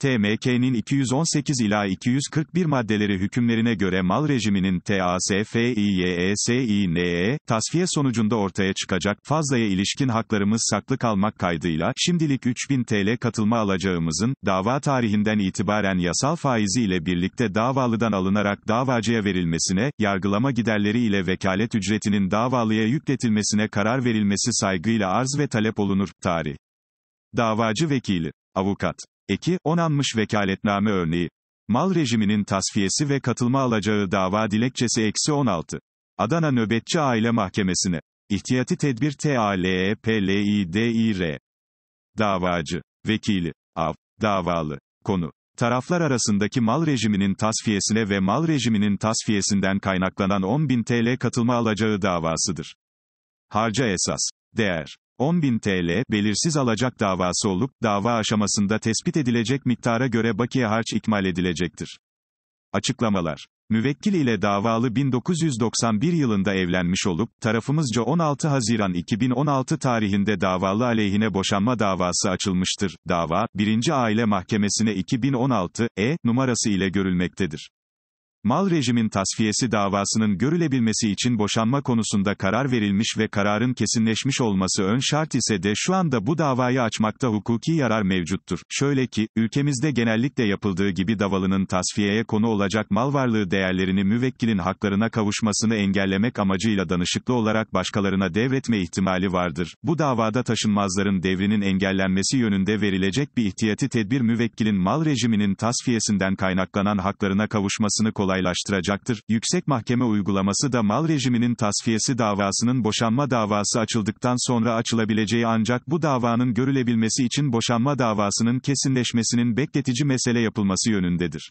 TMK'nin 218 ila 241 maddeleri hükümlerine göre mal rejiminin TASFİYESİNE, e tasfiye sonucunda ortaya çıkacak fazlaya ilişkin haklarımız saklı kalmak kaydıyla, şimdilik 3000 TL katılma alacağımızın, dava tarihinden itibaren yasal faizi ile birlikte davalıdan alınarak davacıya verilmesine, yargılama giderleri ile vekalet ücretinin davalıya yükletilmesine karar verilmesi saygıyla arz ve talep olunur, tarih. Davacı vekili, avukat. Eki, onanmış vekaletname örneği. Mal rejiminin tasfiyesi ve katılma alacağı dava dilekçesi eksi 16. Adana Nöbetçi Aile Mahkemesi'ne. İhtiyati tedbir TALEPLİDİR. Davacı. Vekili. Av. Davalı. Konu. Taraflar arasındaki mal rejiminin tasfiyesine ve mal rejiminin tasfiyesinden kaynaklanan 10.000 TL katılma alacağı davasıdır. Harca esas. Değer. 10.000 TL belirsiz alacak davası olup, dava aşamasında tespit edilecek miktara göre bakiye harç ikmal edilecektir. Açıklamalar Müvekkil ile davalı 1991 yılında evlenmiş olup, tarafımızca 16 Haziran 2016 tarihinde davalı aleyhine boşanma davası açılmıştır. Dava, 1. Aile Mahkemesi'ne 2016, E, numarası ile görülmektedir mal rejimin tasfiyesi davasının görülebilmesi için boşanma konusunda karar verilmiş ve kararın kesinleşmiş olması ön şart ise de şu anda bu davayı açmakta hukuki yarar mevcuttur. Şöyle ki, ülkemizde genellikle yapıldığı gibi davalının tasfiyeye konu olacak mal varlığı değerlerini müvekkilin haklarına kavuşmasını engellemek amacıyla danışıklı olarak başkalarına devretme ihtimali vardır. Bu davada taşınmazların devrinin engellenmesi yönünde verilecek bir ihtiyati tedbir müvekkilin mal rejiminin tasfiyesinden kaynaklanan haklarına kavuşmasını kolay kolaylaştıracaktır. Yüksek Mahkeme uygulaması da mal rejiminin tasfiyesi davasının boşanma davası açıldıktan sonra açılabileceği ancak bu davanın görülebilmesi için boşanma davasının kesinleşmesinin bekletici mesele yapılması yönündedir.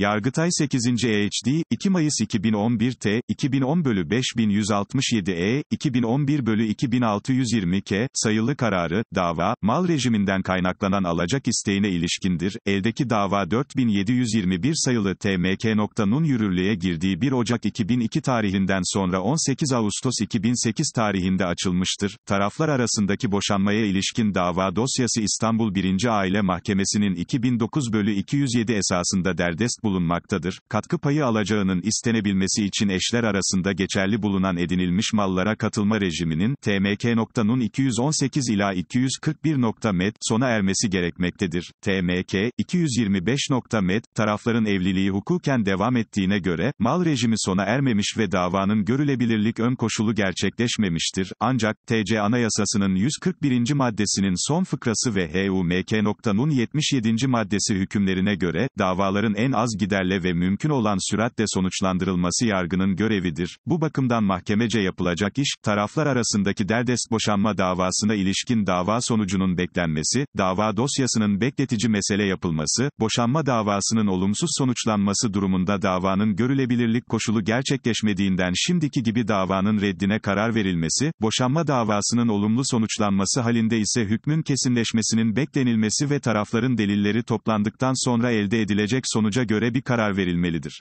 Yargıtay 8. EHD, 2 Mayıs 2011 T, 2010 bölü 5167 E, 2011 bölü 2620 K, sayılı kararı, dava, mal rejiminden kaynaklanan alacak isteğine ilişkindir, eldeki dava 4721 sayılı TMK.nun yürürlüğe girdiği 1 Ocak 2002 tarihinden sonra 18 Ağustos 2008 tarihinde açılmıştır, taraflar arasındaki boşanmaya ilişkin dava dosyası İstanbul 1. Aile Mahkemesi'nin 2009 bölü 207 esasında derdest bulunmaktadır bulunmaktadır. Katkı payı alacağının istenebilmesi için eşler arasında geçerli bulunan edinilmiş mallara katılma rejiminin TMK.nun 218 ila 241. met sona ermesi gerekmektedir. TMK 225. met tarafların evliliği hukuken devam ettiğine göre mal rejimi sona ermemiş ve davanın görülebilirlik ön koşulu gerçekleşmemiştir. Ancak TC Anayasası'nın 141. maddesinin son fıkrası ve HUMK.nun 77. maddesi hükümlerine göre davaların en az giderle ve mümkün olan süratle sonuçlandırılması yargının görevidir. Bu bakımdan mahkemece yapılacak iş, taraflar arasındaki derdest boşanma davasına ilişkin dava sonucunun beklenmesi, dava dosyasının bekletici mesele yapılması, boşanma davasının olumsuz sonuçlanması durumunda davanın görülebilirlik koşulu gerçekleşmediğinden şimdiki gibi davanın reddine karar verilmesi, boşanma davasının olumlu sonuçlanması halinde ise hükmün kesinleşmesinin beklenilmesi ve tarafların delilleri toplandıktan sonra elde edilecek sonuca göre göre bir karar verilmelidir.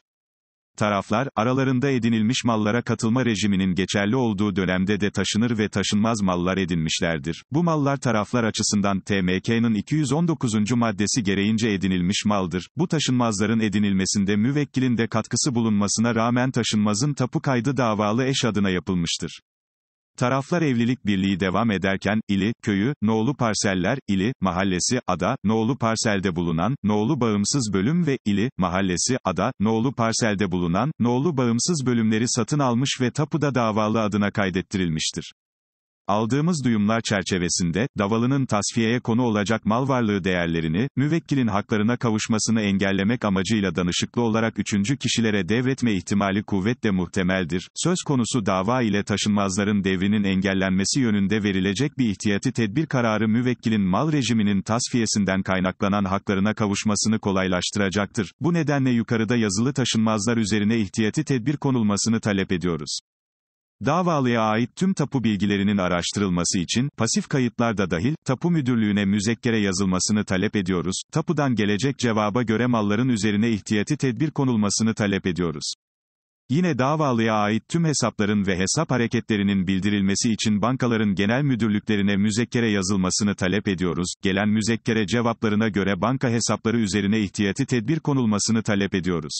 Taraflar, aralarında edinilmiş mallara katılma rejiminin geçerli olduğu dönemde de taşınır ve taşınmaz mallar edinmişlerdir. Bu mallar taraflar açısından TMK'nın 219. maddesi gereğince edinilmiş maldır. Bu taşınmazların edinilmesinde müvekkilin de katkısı bulunmasına rağmen taşınmazın tapu kaydı davalı eş adına yapılmıştır. Taraflar evlilik birliği devam ederken, ili, köyü, Noğlu Parseller, ili, mahallesi, ada, Noğlu Parsel'de bulunan, Noğlu Bağımsız Bölüm ve ili, mahallesi, ada, Noğlu Parsel'de bulunan, Noğlu Bağımsız Bölümleri satın almış ve tapuda davalı adına kaydettirilmiştir. Aldığımız duyumlar çerçevesinde, davalının tasfiyeye konu olacak mal varlığı değerlerini, müvekkilin haklarına kavuşmasını engellemek amacıyla danışıklı olarak üçüncü kişilere devretme ihtimali kuvvetle muhtemeldir. Söz konusu dava ile taşınmazların devrinin engellenmesi yönünde verilecek bir ihtiyati tedbir kararı müvekkilin mal rejiminin tasfiyesinden kaynaklanan haklarına kavuşmasını kolaylaştıracaktır. Bu nedenle yukarıda yazılı taşınmazlar üzerine ihtiyati tedbir konulmasını talep ediyoruz. Davalıya ait tüm tapu bilgilerinin araştırılması için, pasif kayıtlar da dahil, tapu müdürlüğüne müzekkere yazılmasını talep ediyoruz, tapudan gelecek cevaba göre malların üzerine ihtiyati tedbir konulmasını talep ediyoruz. Yine davalıya ait tüm hesapların ve hesap hareketlerinin bildirilmesi için bankaların genel müdürlüklerine müzekkere yazılmasını talep ediyoruz. Gelen müzekkere cevaplarına göre banka hesapları üzerine ihtiyati tedbir konulmasını talep ediyoruz.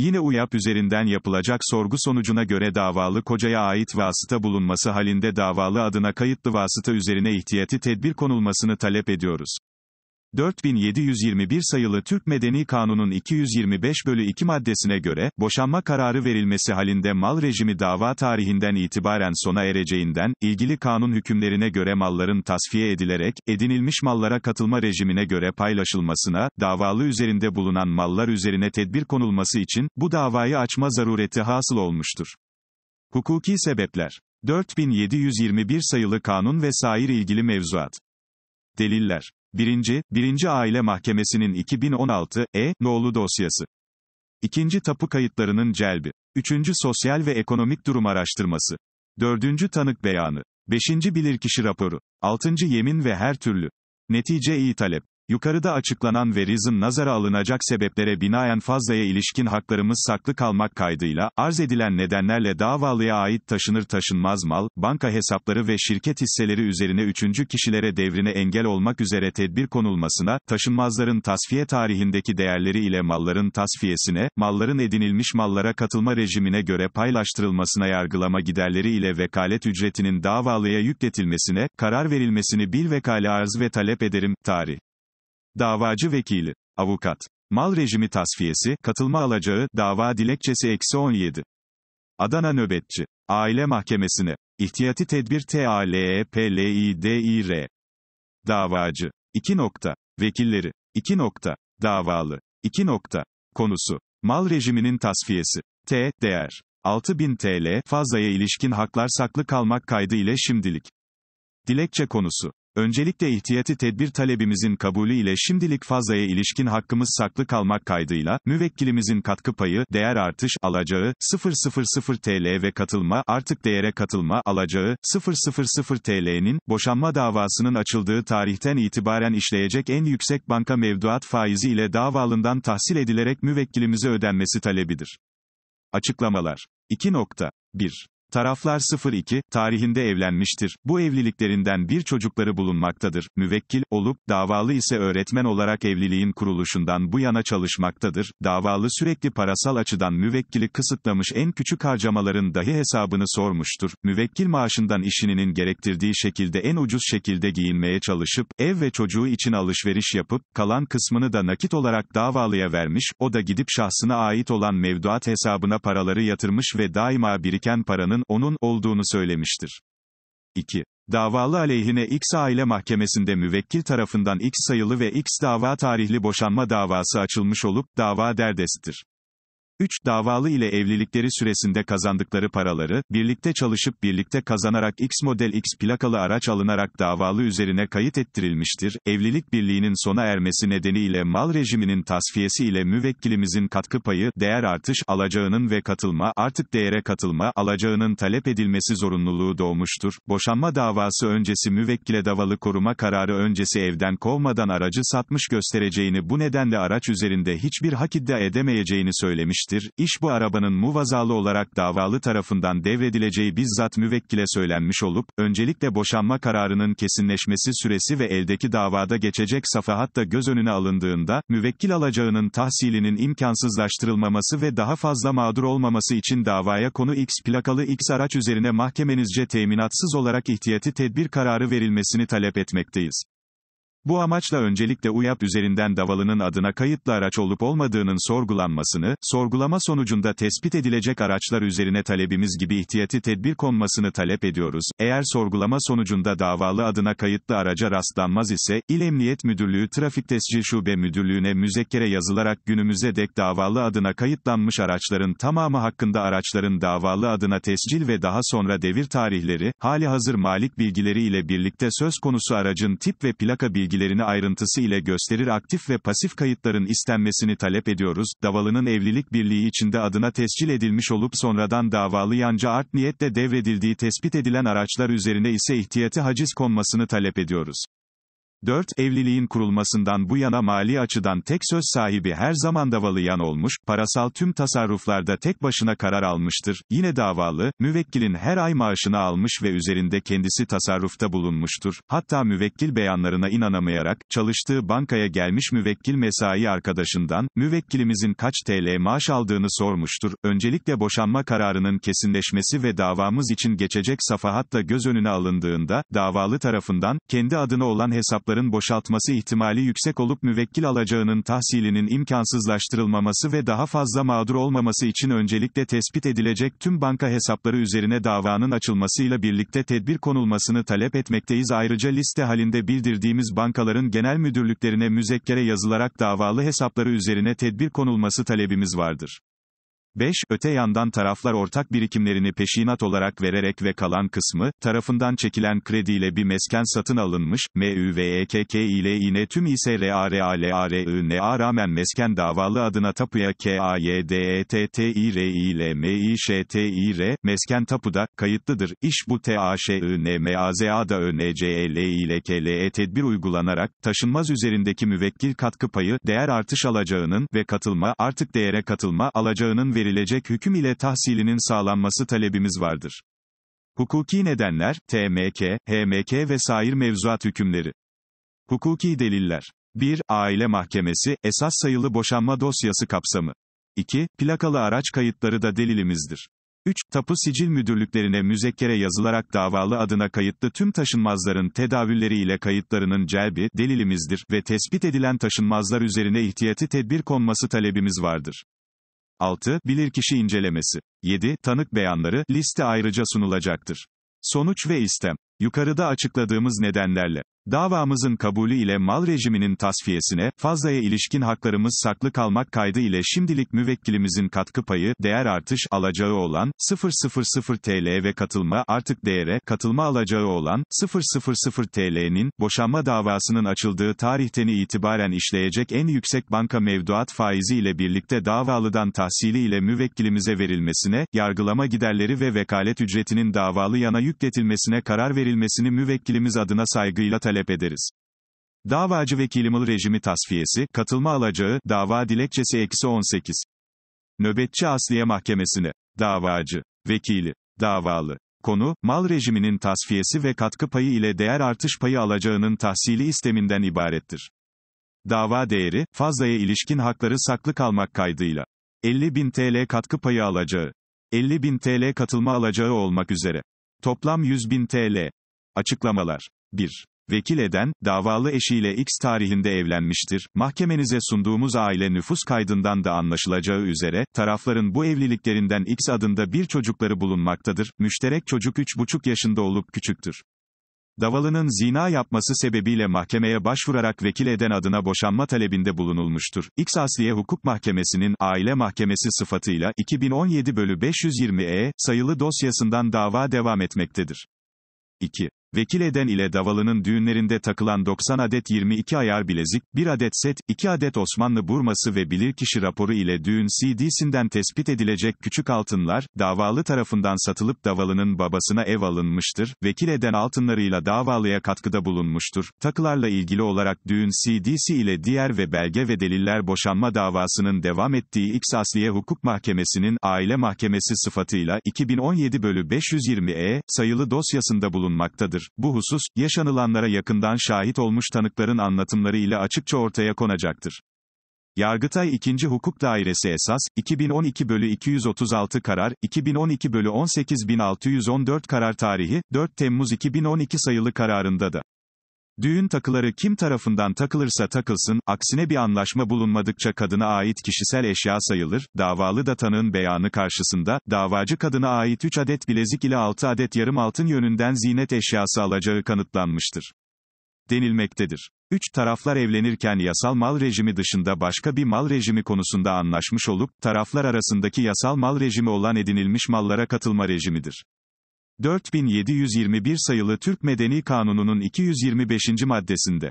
Yine UYAP üzerinden yapılacak sorgu sonucuna göre davalı kocaya ait vasıta bulunması halinde davalı adına kayıtlı vasıta üzerine ihtiyati tedbir konulmasını talep ediyoruz. 4721 sayılı Türk Medeni Kanunun 225 bölü 2 maddesine göre, boşanma kararı verilmesi halinde mal rejimi dava tarihinden itibaren sona ereceğinden, ilgili kanun hükümlerine göre malların tasfiye edilerek, edinilmiş mallara katılma rejimine göre paylaşılmasına, davalı üzerinde bulunan mallar üzerine tedbir konulması için, bu davayı açma zarureti hasıl olmuştur. Hukuki sebepler 4721 sayılı kanun ve sair ilgili mevzuat. Deliller 1. 1. Aile Mahkemesi'nin 2016, E, nolu dosyası. 2. Tapu kayıtlarının celbi. 3. Sosyal ve ekonomik durum araştırması. 4. Tanık beyanı. 5. Bilirkişi raporu. 6. Yemin ve her türlü. Netice iyi talep. Yukarıda açıklanan ve verizin nazara alınacak sebeplere binaen fazlaya ilişkin haklarımız saklı kalmak kaydıyla, arz edilen nedenlerle davalıya ait taşınır taşınmaz mal, banka hesapları ve şirket hisseleri üzerine üçüncü kişilere devrine engel olmak üzere tedbir konulmasına, taşınmazların tasfiye tarihindeki değerleri ile malların tasfiyesine, malların edinilmiş mallara katılma rejimine göre paylaştırılmasına yargılama giderleri ile vekalet ücretinin davalıya yükletilmesine, karar verilmesini bil vekale arz ve talep ederim, tarih. Davacı vekili. Avukat. Mal rejimi tasfiyesi, katılma alacağı, dava dilekçesi eksi 17. Adana nöbetçi. Aile mahkemesine. İhtiyati tedbir TALEPLİDİR. Davacı. 2 nokta. Vekilleri. 2 nokta. Davalı. 2 nokta. Konusu. Mal rejiminin tasfiyesi. T. Değer. 6000 TL, fazlaya ilişkin haklar saklı kalmak kaydı ile şimdilik. Dilekçe konusu. Öncelikle ihtiyati tedbir talebimizin kabulü ile şimdilik fazlaya ilişkin hakkımız saklı kalmak kaydıyla, müvekkilimizin katkı payı, değer artış, alacağı, 000 TL ve katılma, artık değere katılma, alacağı, 000 TL'nin, boşanma davasının açıldığı tarihten itibaren işleyecek en yüksek banka mevduat faizi ile davalından tahsil edilerek müvekkilimize ödenmesi talebidir. Açıklamalar 2.1 Taraflar 02, tarihinde evlenmiştir. Bu evliliklerinden bir çocukları bulunmaktadır. Müvekkil, olup, davalı ise öğretmen olarak evliliğin kuruluşundan bu yana çalışmaktadır. Davalı sürekli parasal açıdan müvekkili kısıtlamış en küçük harcamaların dahi hesabını sormuştur. Müvekkil maaşından işininin gerektirdiği şekilde en ucuz şekilde giyinmeye çalışıp, ev ve çocuğu için alışveriş yapıp, kalan kısmını da nakit olarak davalıya vermiş, o da gidip şahsına ait olan mevduat hesabına paraları yatırmış ve daima biriken paranın davanın onun olduğunu söylemiştir. 2. Davalı aleyhine X aile mahkemesinde müvekkil tarafından X sayılı ve X dava tarihli boşanma davası açılmış olup, dava derdestir. 3. Davalı ile evlilikleri süresinde kazandıkları paraları, birlikte çalışıp birlikte kazanarak X model X plakalı araç alınarak davalı üzerine kayıt ettirilmiştir. Evlilik birliğinin sona ermesi nedeniyle mal rejiminin tasfiyesi ile müvekkilimizin katkı payı, değer artış alacağının ve katılma, artık değere katılma alacağının talep edilmesi zorunluluğu doğmuştur. Boşanma davası öncesi müvekkile davalı koruma kararı öncesi evden kovmadan aracı satmış göstereceğini bu nedenle araç üzerinde hiçbir hak iddia edemeyeceğini söylemiştir verilmiştir, iş bu arabanın muvazalı olarak davalı tarafından devredileceği bizzat müvekkile söylenmiş olup, öncelikle boşanma kararının kesinleşmesi süresi ve eldeki davada geçecek safahat da göz önüne alındığında, müvekkil alacağının tahsilinin imkansızlaştırılmaması ve daha fazla mağdur olmaması için davaya konu X plakalı X araç üzerine mahkemenizce teminatsız olarak ihtiyati tedbir kararı verilmesini talep etmekteyiz. Bu amaçla öncelikle UYAP üzerinden davalının adına kayıtlı araç olup olmadığının sorgulanmasını, sorgulama sonucunda tespit edilecek araçlar üzerine talebimiz gibi ihtiyati tedbir konmasını talep ediyoruz. Eğer sorgulama sonucunda davalı adına kayıtlı araca rastlanmaz ise, İl Emniyet Müdürlüğü Trafik Tescil Şube Müdürlüğüne müzekkere yazılarak günümüze dek davalı adına kayıtlanmış araçların tamamı hakkında araçların davalı adına tescil ve daha sonra devir tarihleri, hali hazır malik bilgileri ile birlikte söz konusu aracın tip ve plaka bilgileri bilgilerini ayrıntısı ile gösterir aktif ve pasif kayıtların istenmesini talep ediyoruz. Davalının evlilik birliği içinde adına tescil edilmiş olup sonradan davalı yanca art niyetle devredildiği tespit edilen araçlar üzerine ise ihtiyati haciz konmasını talep ediyoruz. 4. Evliliğin kurulmasından bu yana mali açıdan tek söz sahibi her zaman davalı yan olmuş, parasal tüm tasarruflarda tek başına karar almıştır. Yine davalı, müvekkilin her ay maaşını almış ve üzerinde kendisi tasarrufta bulunmuştur. Hatta müvekkil beyanlarına inanamayarak, çalıştığı bankaya gelmiş müvekkil mesai arkadaşından, müvekkilimizin kaç TL maaş aldığını sormuştur. Öncelikle boşanma kararının kesinleşmesi ve davamız için geçecek safahatla göz önüne alındığında, davalı tarafından, kendi adına olan hesap mevduatların boşaltması ihtimali yüksek olup müvekkil alacağının tahsilinin imkansızlaştırılmaması ve daha fazla mağdur olmaması için öncelikle tespit edilecek tüm banka hesapları üzerine davanın açılmasıyla birlikte tedbir konulmasını talep etmekteyiz. Ayrıca liste halinde bildirdiğimiz bankaların genel müdürlüklerine müzekkere yazılarak davalı hesapları üzerine tedbir konulması talebimiz vardır. 5. Öte yandan taraflar ortak birikimlerini peşinat olarak vererek ve kalan kısmı, tarafından çekilen krediyle bir mesken satın alınmış, MÜVEKK ile yine tüm İSRARALARINA rağmen mesken davalı adına tapuya ile KAYDETTİRİLMİŞTİR, e, mesken tapuda, kayıtlıdır, İş bu ile ÖNCELİLKLE tedbir uygulanarak, taşınmaz üzerindeki müvekkil katkı payı, değer artış alacağının ve katılma, artık değere katılma alacağının verilmesi verilecek hüküm ile tahsilinin sağlanması talebimiz vardır. Hukuki nedenler, TMK, HMK ve sair mevzuat hükümleri. Hukuki deliller. 1. Aile Mahkemesi, esas sayılı boşanma dosyası kapsamı. 2. Plakalı araç kayıtları da delilimizdir. 3. Tapu sicil müdürlüklerine müzekkere yazılarak davalı adına kayıtlı tüm taşınmazların tedavülleri ile kayıtlarının celbi, delilimizdir ve tespit edilen taşınmazlar üzerine ihtiyati tedbir konması talebimiz vardır. 6. Bilirkişi incelemesi. 7. Tanık beyanları, liste ayrıca sunulacaktır. Sonuç ve istem. Yukarıda açıkladığımız nedenlerle Davamızın kabulü ile mal rejiminin tasfiyesine, fazlaya ilişkin haklarımız saklı kalmak kaydı ile şimdilik müvekkilimizin katkı payı, değer artış alacağı olan, 000 TL ve katılma artık değere, katılma alacağı olan, 000 TL'nin, boşanma davasının açıldığı tarihten itibaren işleyecek en yüksek banka mevduat faizi ile birlikte davalıdan tahsili ile müvekkilimize verilmesine, yargılama giderleri ve vekalet ücretinin davalı yana yükletilmesine karar verilmesini müvekkilimiz adına saygıyla talep talep ederiz. Davacı vekilimal rejimi tasfiyesi, katılma alacağı, dava dilekçesi eksi 18. Nöbetçi Asliye Mahkemesi'ne. Davacı. Vekili. Davalı. Konu, mal rejiminin tasfiyesi ve katkı payı ile değer artış payı alacağının tahsili isteminden ibarettir. Dava değeri, fazlaya ilişkin hakları saklı kalmak kaydıyla. 50.000 TL katkı payı alacağı. 50.000 TL katılma alacağı olmak üzere. Toplam 100.000 TL. Açıklamalar. 1. Vekil eden, davalı eşiyle X tarihinde evlenmiştir. Mahkemenize sunduğumuz aile nüfus kaydından da anlaşılacağı üzere, tarafların bu evliliklerinden X adında bir çocukları bulunmaktadır. Müşterek çocuk 3,5 yaşında olup küçüktür. Davalının zina yapması sebebiyle mahkemeye başvurarak vekil eden adına boşanma talebinde bulunulmuştur. X Asliye Hukuk Mahkemesi'nin aile mahkemesi sıfatıyla 2017 bölü 520 E sayılı dosyasından dava devam etmektedir. 2. Vekil eden ile davalının düğünlerinde takılan 90 adet 22 ayar bilezik, 1 adet set, 2 adet Osmanlı burması ve bilirkişi raporu ile düğün CD'sinden tespit edilecek küçük altınlar, davalı tarafından satılıp davalının babasına ev alınmıştır, vekil eden altınlarıyla davalıya katkıda bulunmuştur. Takılarla ilgili olarak düğün CD'si ile diğer ve belge ve deliller boşanma davasının devam ettiği X Asliye Hukuk Mahkemesi'nin aile mahkemesi sıfatıyla 2017 bölü 520 E sayılı dosyasında bulunmaktadır vardır. Bu husus, yaşanılanlara yakından şahit olmuş tanıkların anlatımları ile açıkça ortaya konacaktır. Yargıtay 2. Hukuk Dairesi Esas, 2012 bölü 236 karar, 2012 bölü 18614 karar tarihi, 4 Temmuz 2012 sayılı kararında da. Düğün takıları kim tarafından takılırsa takılsın, aksine bir anlaşma bulunmadıkça kadına ait kişisel eşya sayılır, davalı da tanığın beyanı karşısında, davacı kadına ait 3 adet bilezik ile 6 adet yarım altın yönünden zinet eşyası alacağı kanıtlanmıştır denilmektedir. Üç taraflar evlenirken yasal mal rejimi dışında başka bir mal rejimi konusunda anlaşmış olup, taraflar arasındaki yasal mal rejimi olan edinilmiş mallara katılma rejimidir. 4721 sayılı Türk Medeni Kanunu'nun 225. maddesinde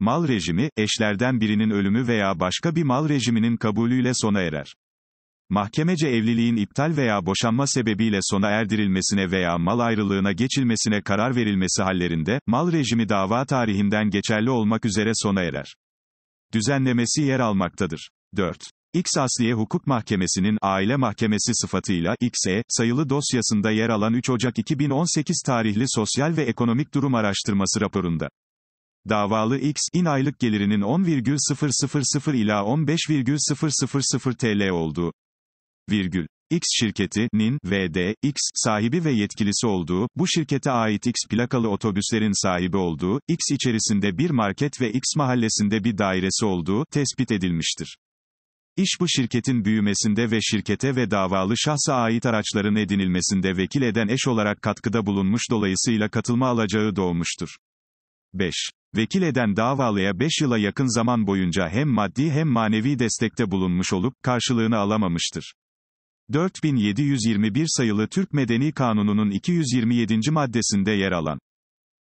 mal rejimi, eşlerden birinin ölümü veya başka bir mal rejiminin kabulüyle sona erer. Mahkemece evliliğin iptal veya boşanma sebebiyle sona erdirilmesine veya mal ayrılığına geçilmesine karar verilmesi hallerinde, mal rejimi dava tarihinden geçerli olmak üzere sona erer. Düzenlemesi yer almaktadır. 4. X Asliye Hukuk Mahkemesi'nin aile mahkemesi sıfatıyla XE sayılı dosyasında yer alan 3 Ocak 2018 tarihli sosyal ve ekonomik durum araştırması raporunda Davalı X, in aylık gelirinin 10,000 ila 15,000 TL olduğu, virgül, X şirketi, NIN, VD, X, sahibi ve yetkilisi olduğu, bu şirkete ait X plakalı otobüslerin sahibi olduğu, X içerisinde bir market ve X mahallesinde bir dairesi olduğu, tespit edilmiştir. İş bu şirketin büyümesinde ve şirkete ve davalı şahsa ait araçların edinilmesinde vekil eden eş olarak katkıda bulunmuş dolayısıyla katılma alacağı doğmuştur. 5. Vekil eden davalıya 5 yıla yakın zaman boyunca hem maddi hem manevi destekte bulunmuş olup, karşılığını alamamıştır. 4721 sayılı Türk Medeni Kanunu'nun 227. maddesinde yer alan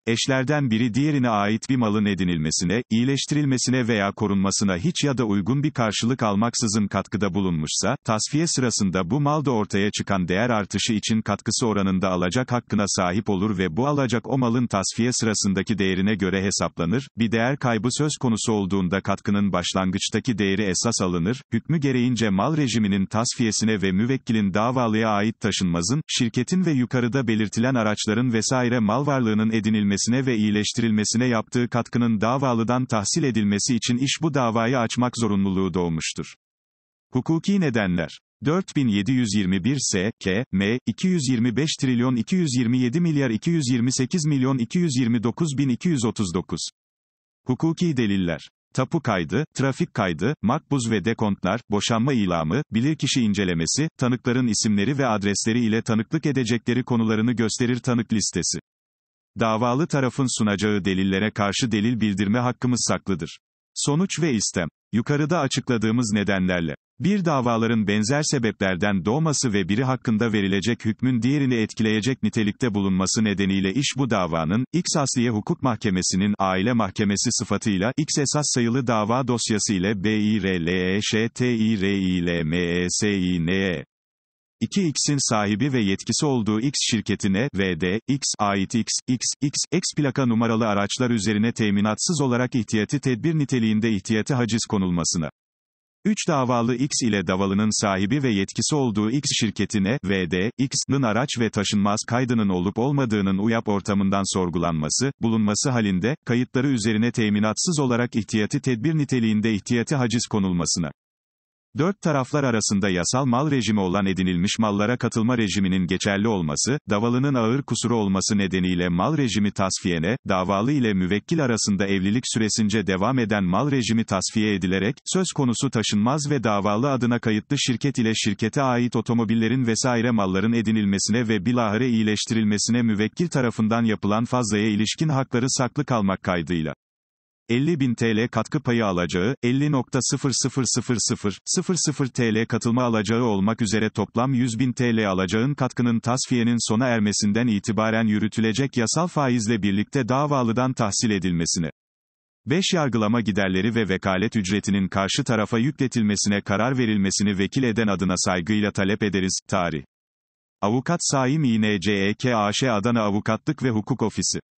Eşlerden biri diğerine ait bir malın edinilmesine, iyileştirilmesine veya korunmasına hiç ya da uygun bir karşılık almaksızın katkıda bulunmuşsa, tasfiye sırasında bu malda ortaya çıkan değer artışı için katkısı oranında alacak hakkına sahip olur ve bu alacak o malın tasfiye sırasındaki değerine göre hesaplanır, bir değer kaybı söz konusu olduğunda katkının başlangıçtaki değeri esas alınır, hükmü gereğince mal rejiminin tasfiyesine ve müvekkilin davalıya ait taşınmazın, şirketin ve yukarıda belirtilen araçların vesaire mal varlığının edinilmesi edilmesine ve iyileştirilmesine yaptığı katkının davalıdan tahsil edilmesi için iş bu davayı açmak zorunluluğu doğmuştur. Hukuki nedenler 4721 S, K, M, 225 trilyon 227 milyar 228 milyon 229 bin 239. Hukuki deliller tapu kaydı, trafik kaydı, makbuz ve dekontlar, boşanma ilamı, bilirkişi incelemesi, tanıkların isimleri ve adresleri ile tanıklık edecekleri konularını gösterir tanık listesi. Davalı tarafın sunacağı delillere karşı delil bildirme hakkımız saklıdır. Sonuç ve istem. Yukarıda açıkladığımız nedenlerle. Bir davaların benzer sebeplerden doğması ve biri hakkında verilecek hükmün diğerini etkileyecek nitelikte bulunması nedeniyle iş bu davanın, X Asliye Hukuk Mahkemesi'nin aile mahkemesi sıfatıyla, X esas sayılı dava dosyası ile BİRLEŞTİRİLMESİNE 2x'in sahibi ve yetkisi olduğu x şirketine vd, x, ait x, x, x, x plaka numaralı araçlar üzerine teminatsız olarak ihtiyati tedbir niteliğinde ihtiyati haciz konulmasına. 3 davalı X ile davalının sahibi ve yetkisi olduğu X şirketine, vd, X'nin araç ve taşınmaz kaydının olup olmadığının UYAP ortamından sorgulanması, bulunması halinde, kayıtları üzerine teminatsız olarak ihtiyati tedbir niteliğinde ihtiyati haciz konulmasına. Dört taraflar arasında yasal mal rejimi olan edinilmiş mallara katılma rejiminin geçerli olması, davalının ağır kusuru olması nedeniyle mal rejimi tasfiyene, davalı ile müvekkil arasında evlilik süresince devam eden mal rejimi tasfiye edilerek, söz konusu taşınmaz ve davalı adına kayıtlı şirket ile şirkete ait otomobillerin vesaire malların edinilmesine ve bilahare iyileştirilmesine müvekkil tarafından yapılan fazlaya ilişkin hakları saklı kalmak kaydıyla. 50 bin TL katkı payı alacağı, 50.00000 TL katılma alacağı olmak üzere toplam 100 bin TL alacağın katkının tasfiyenin sona ermesinden itibaren yürütülecek yasal faizle birlikte davalıdan tahsil edilmesini, 5 yargılama giderleri ve vekalet ücretinin karşı tarafa yükletilmesine karar verilmesini vekil eden adına saygıyla talep ederiz. Tarih. Avukat Saim İNCEKAŞ Adana Avukatlık ve Hukuk Ofisi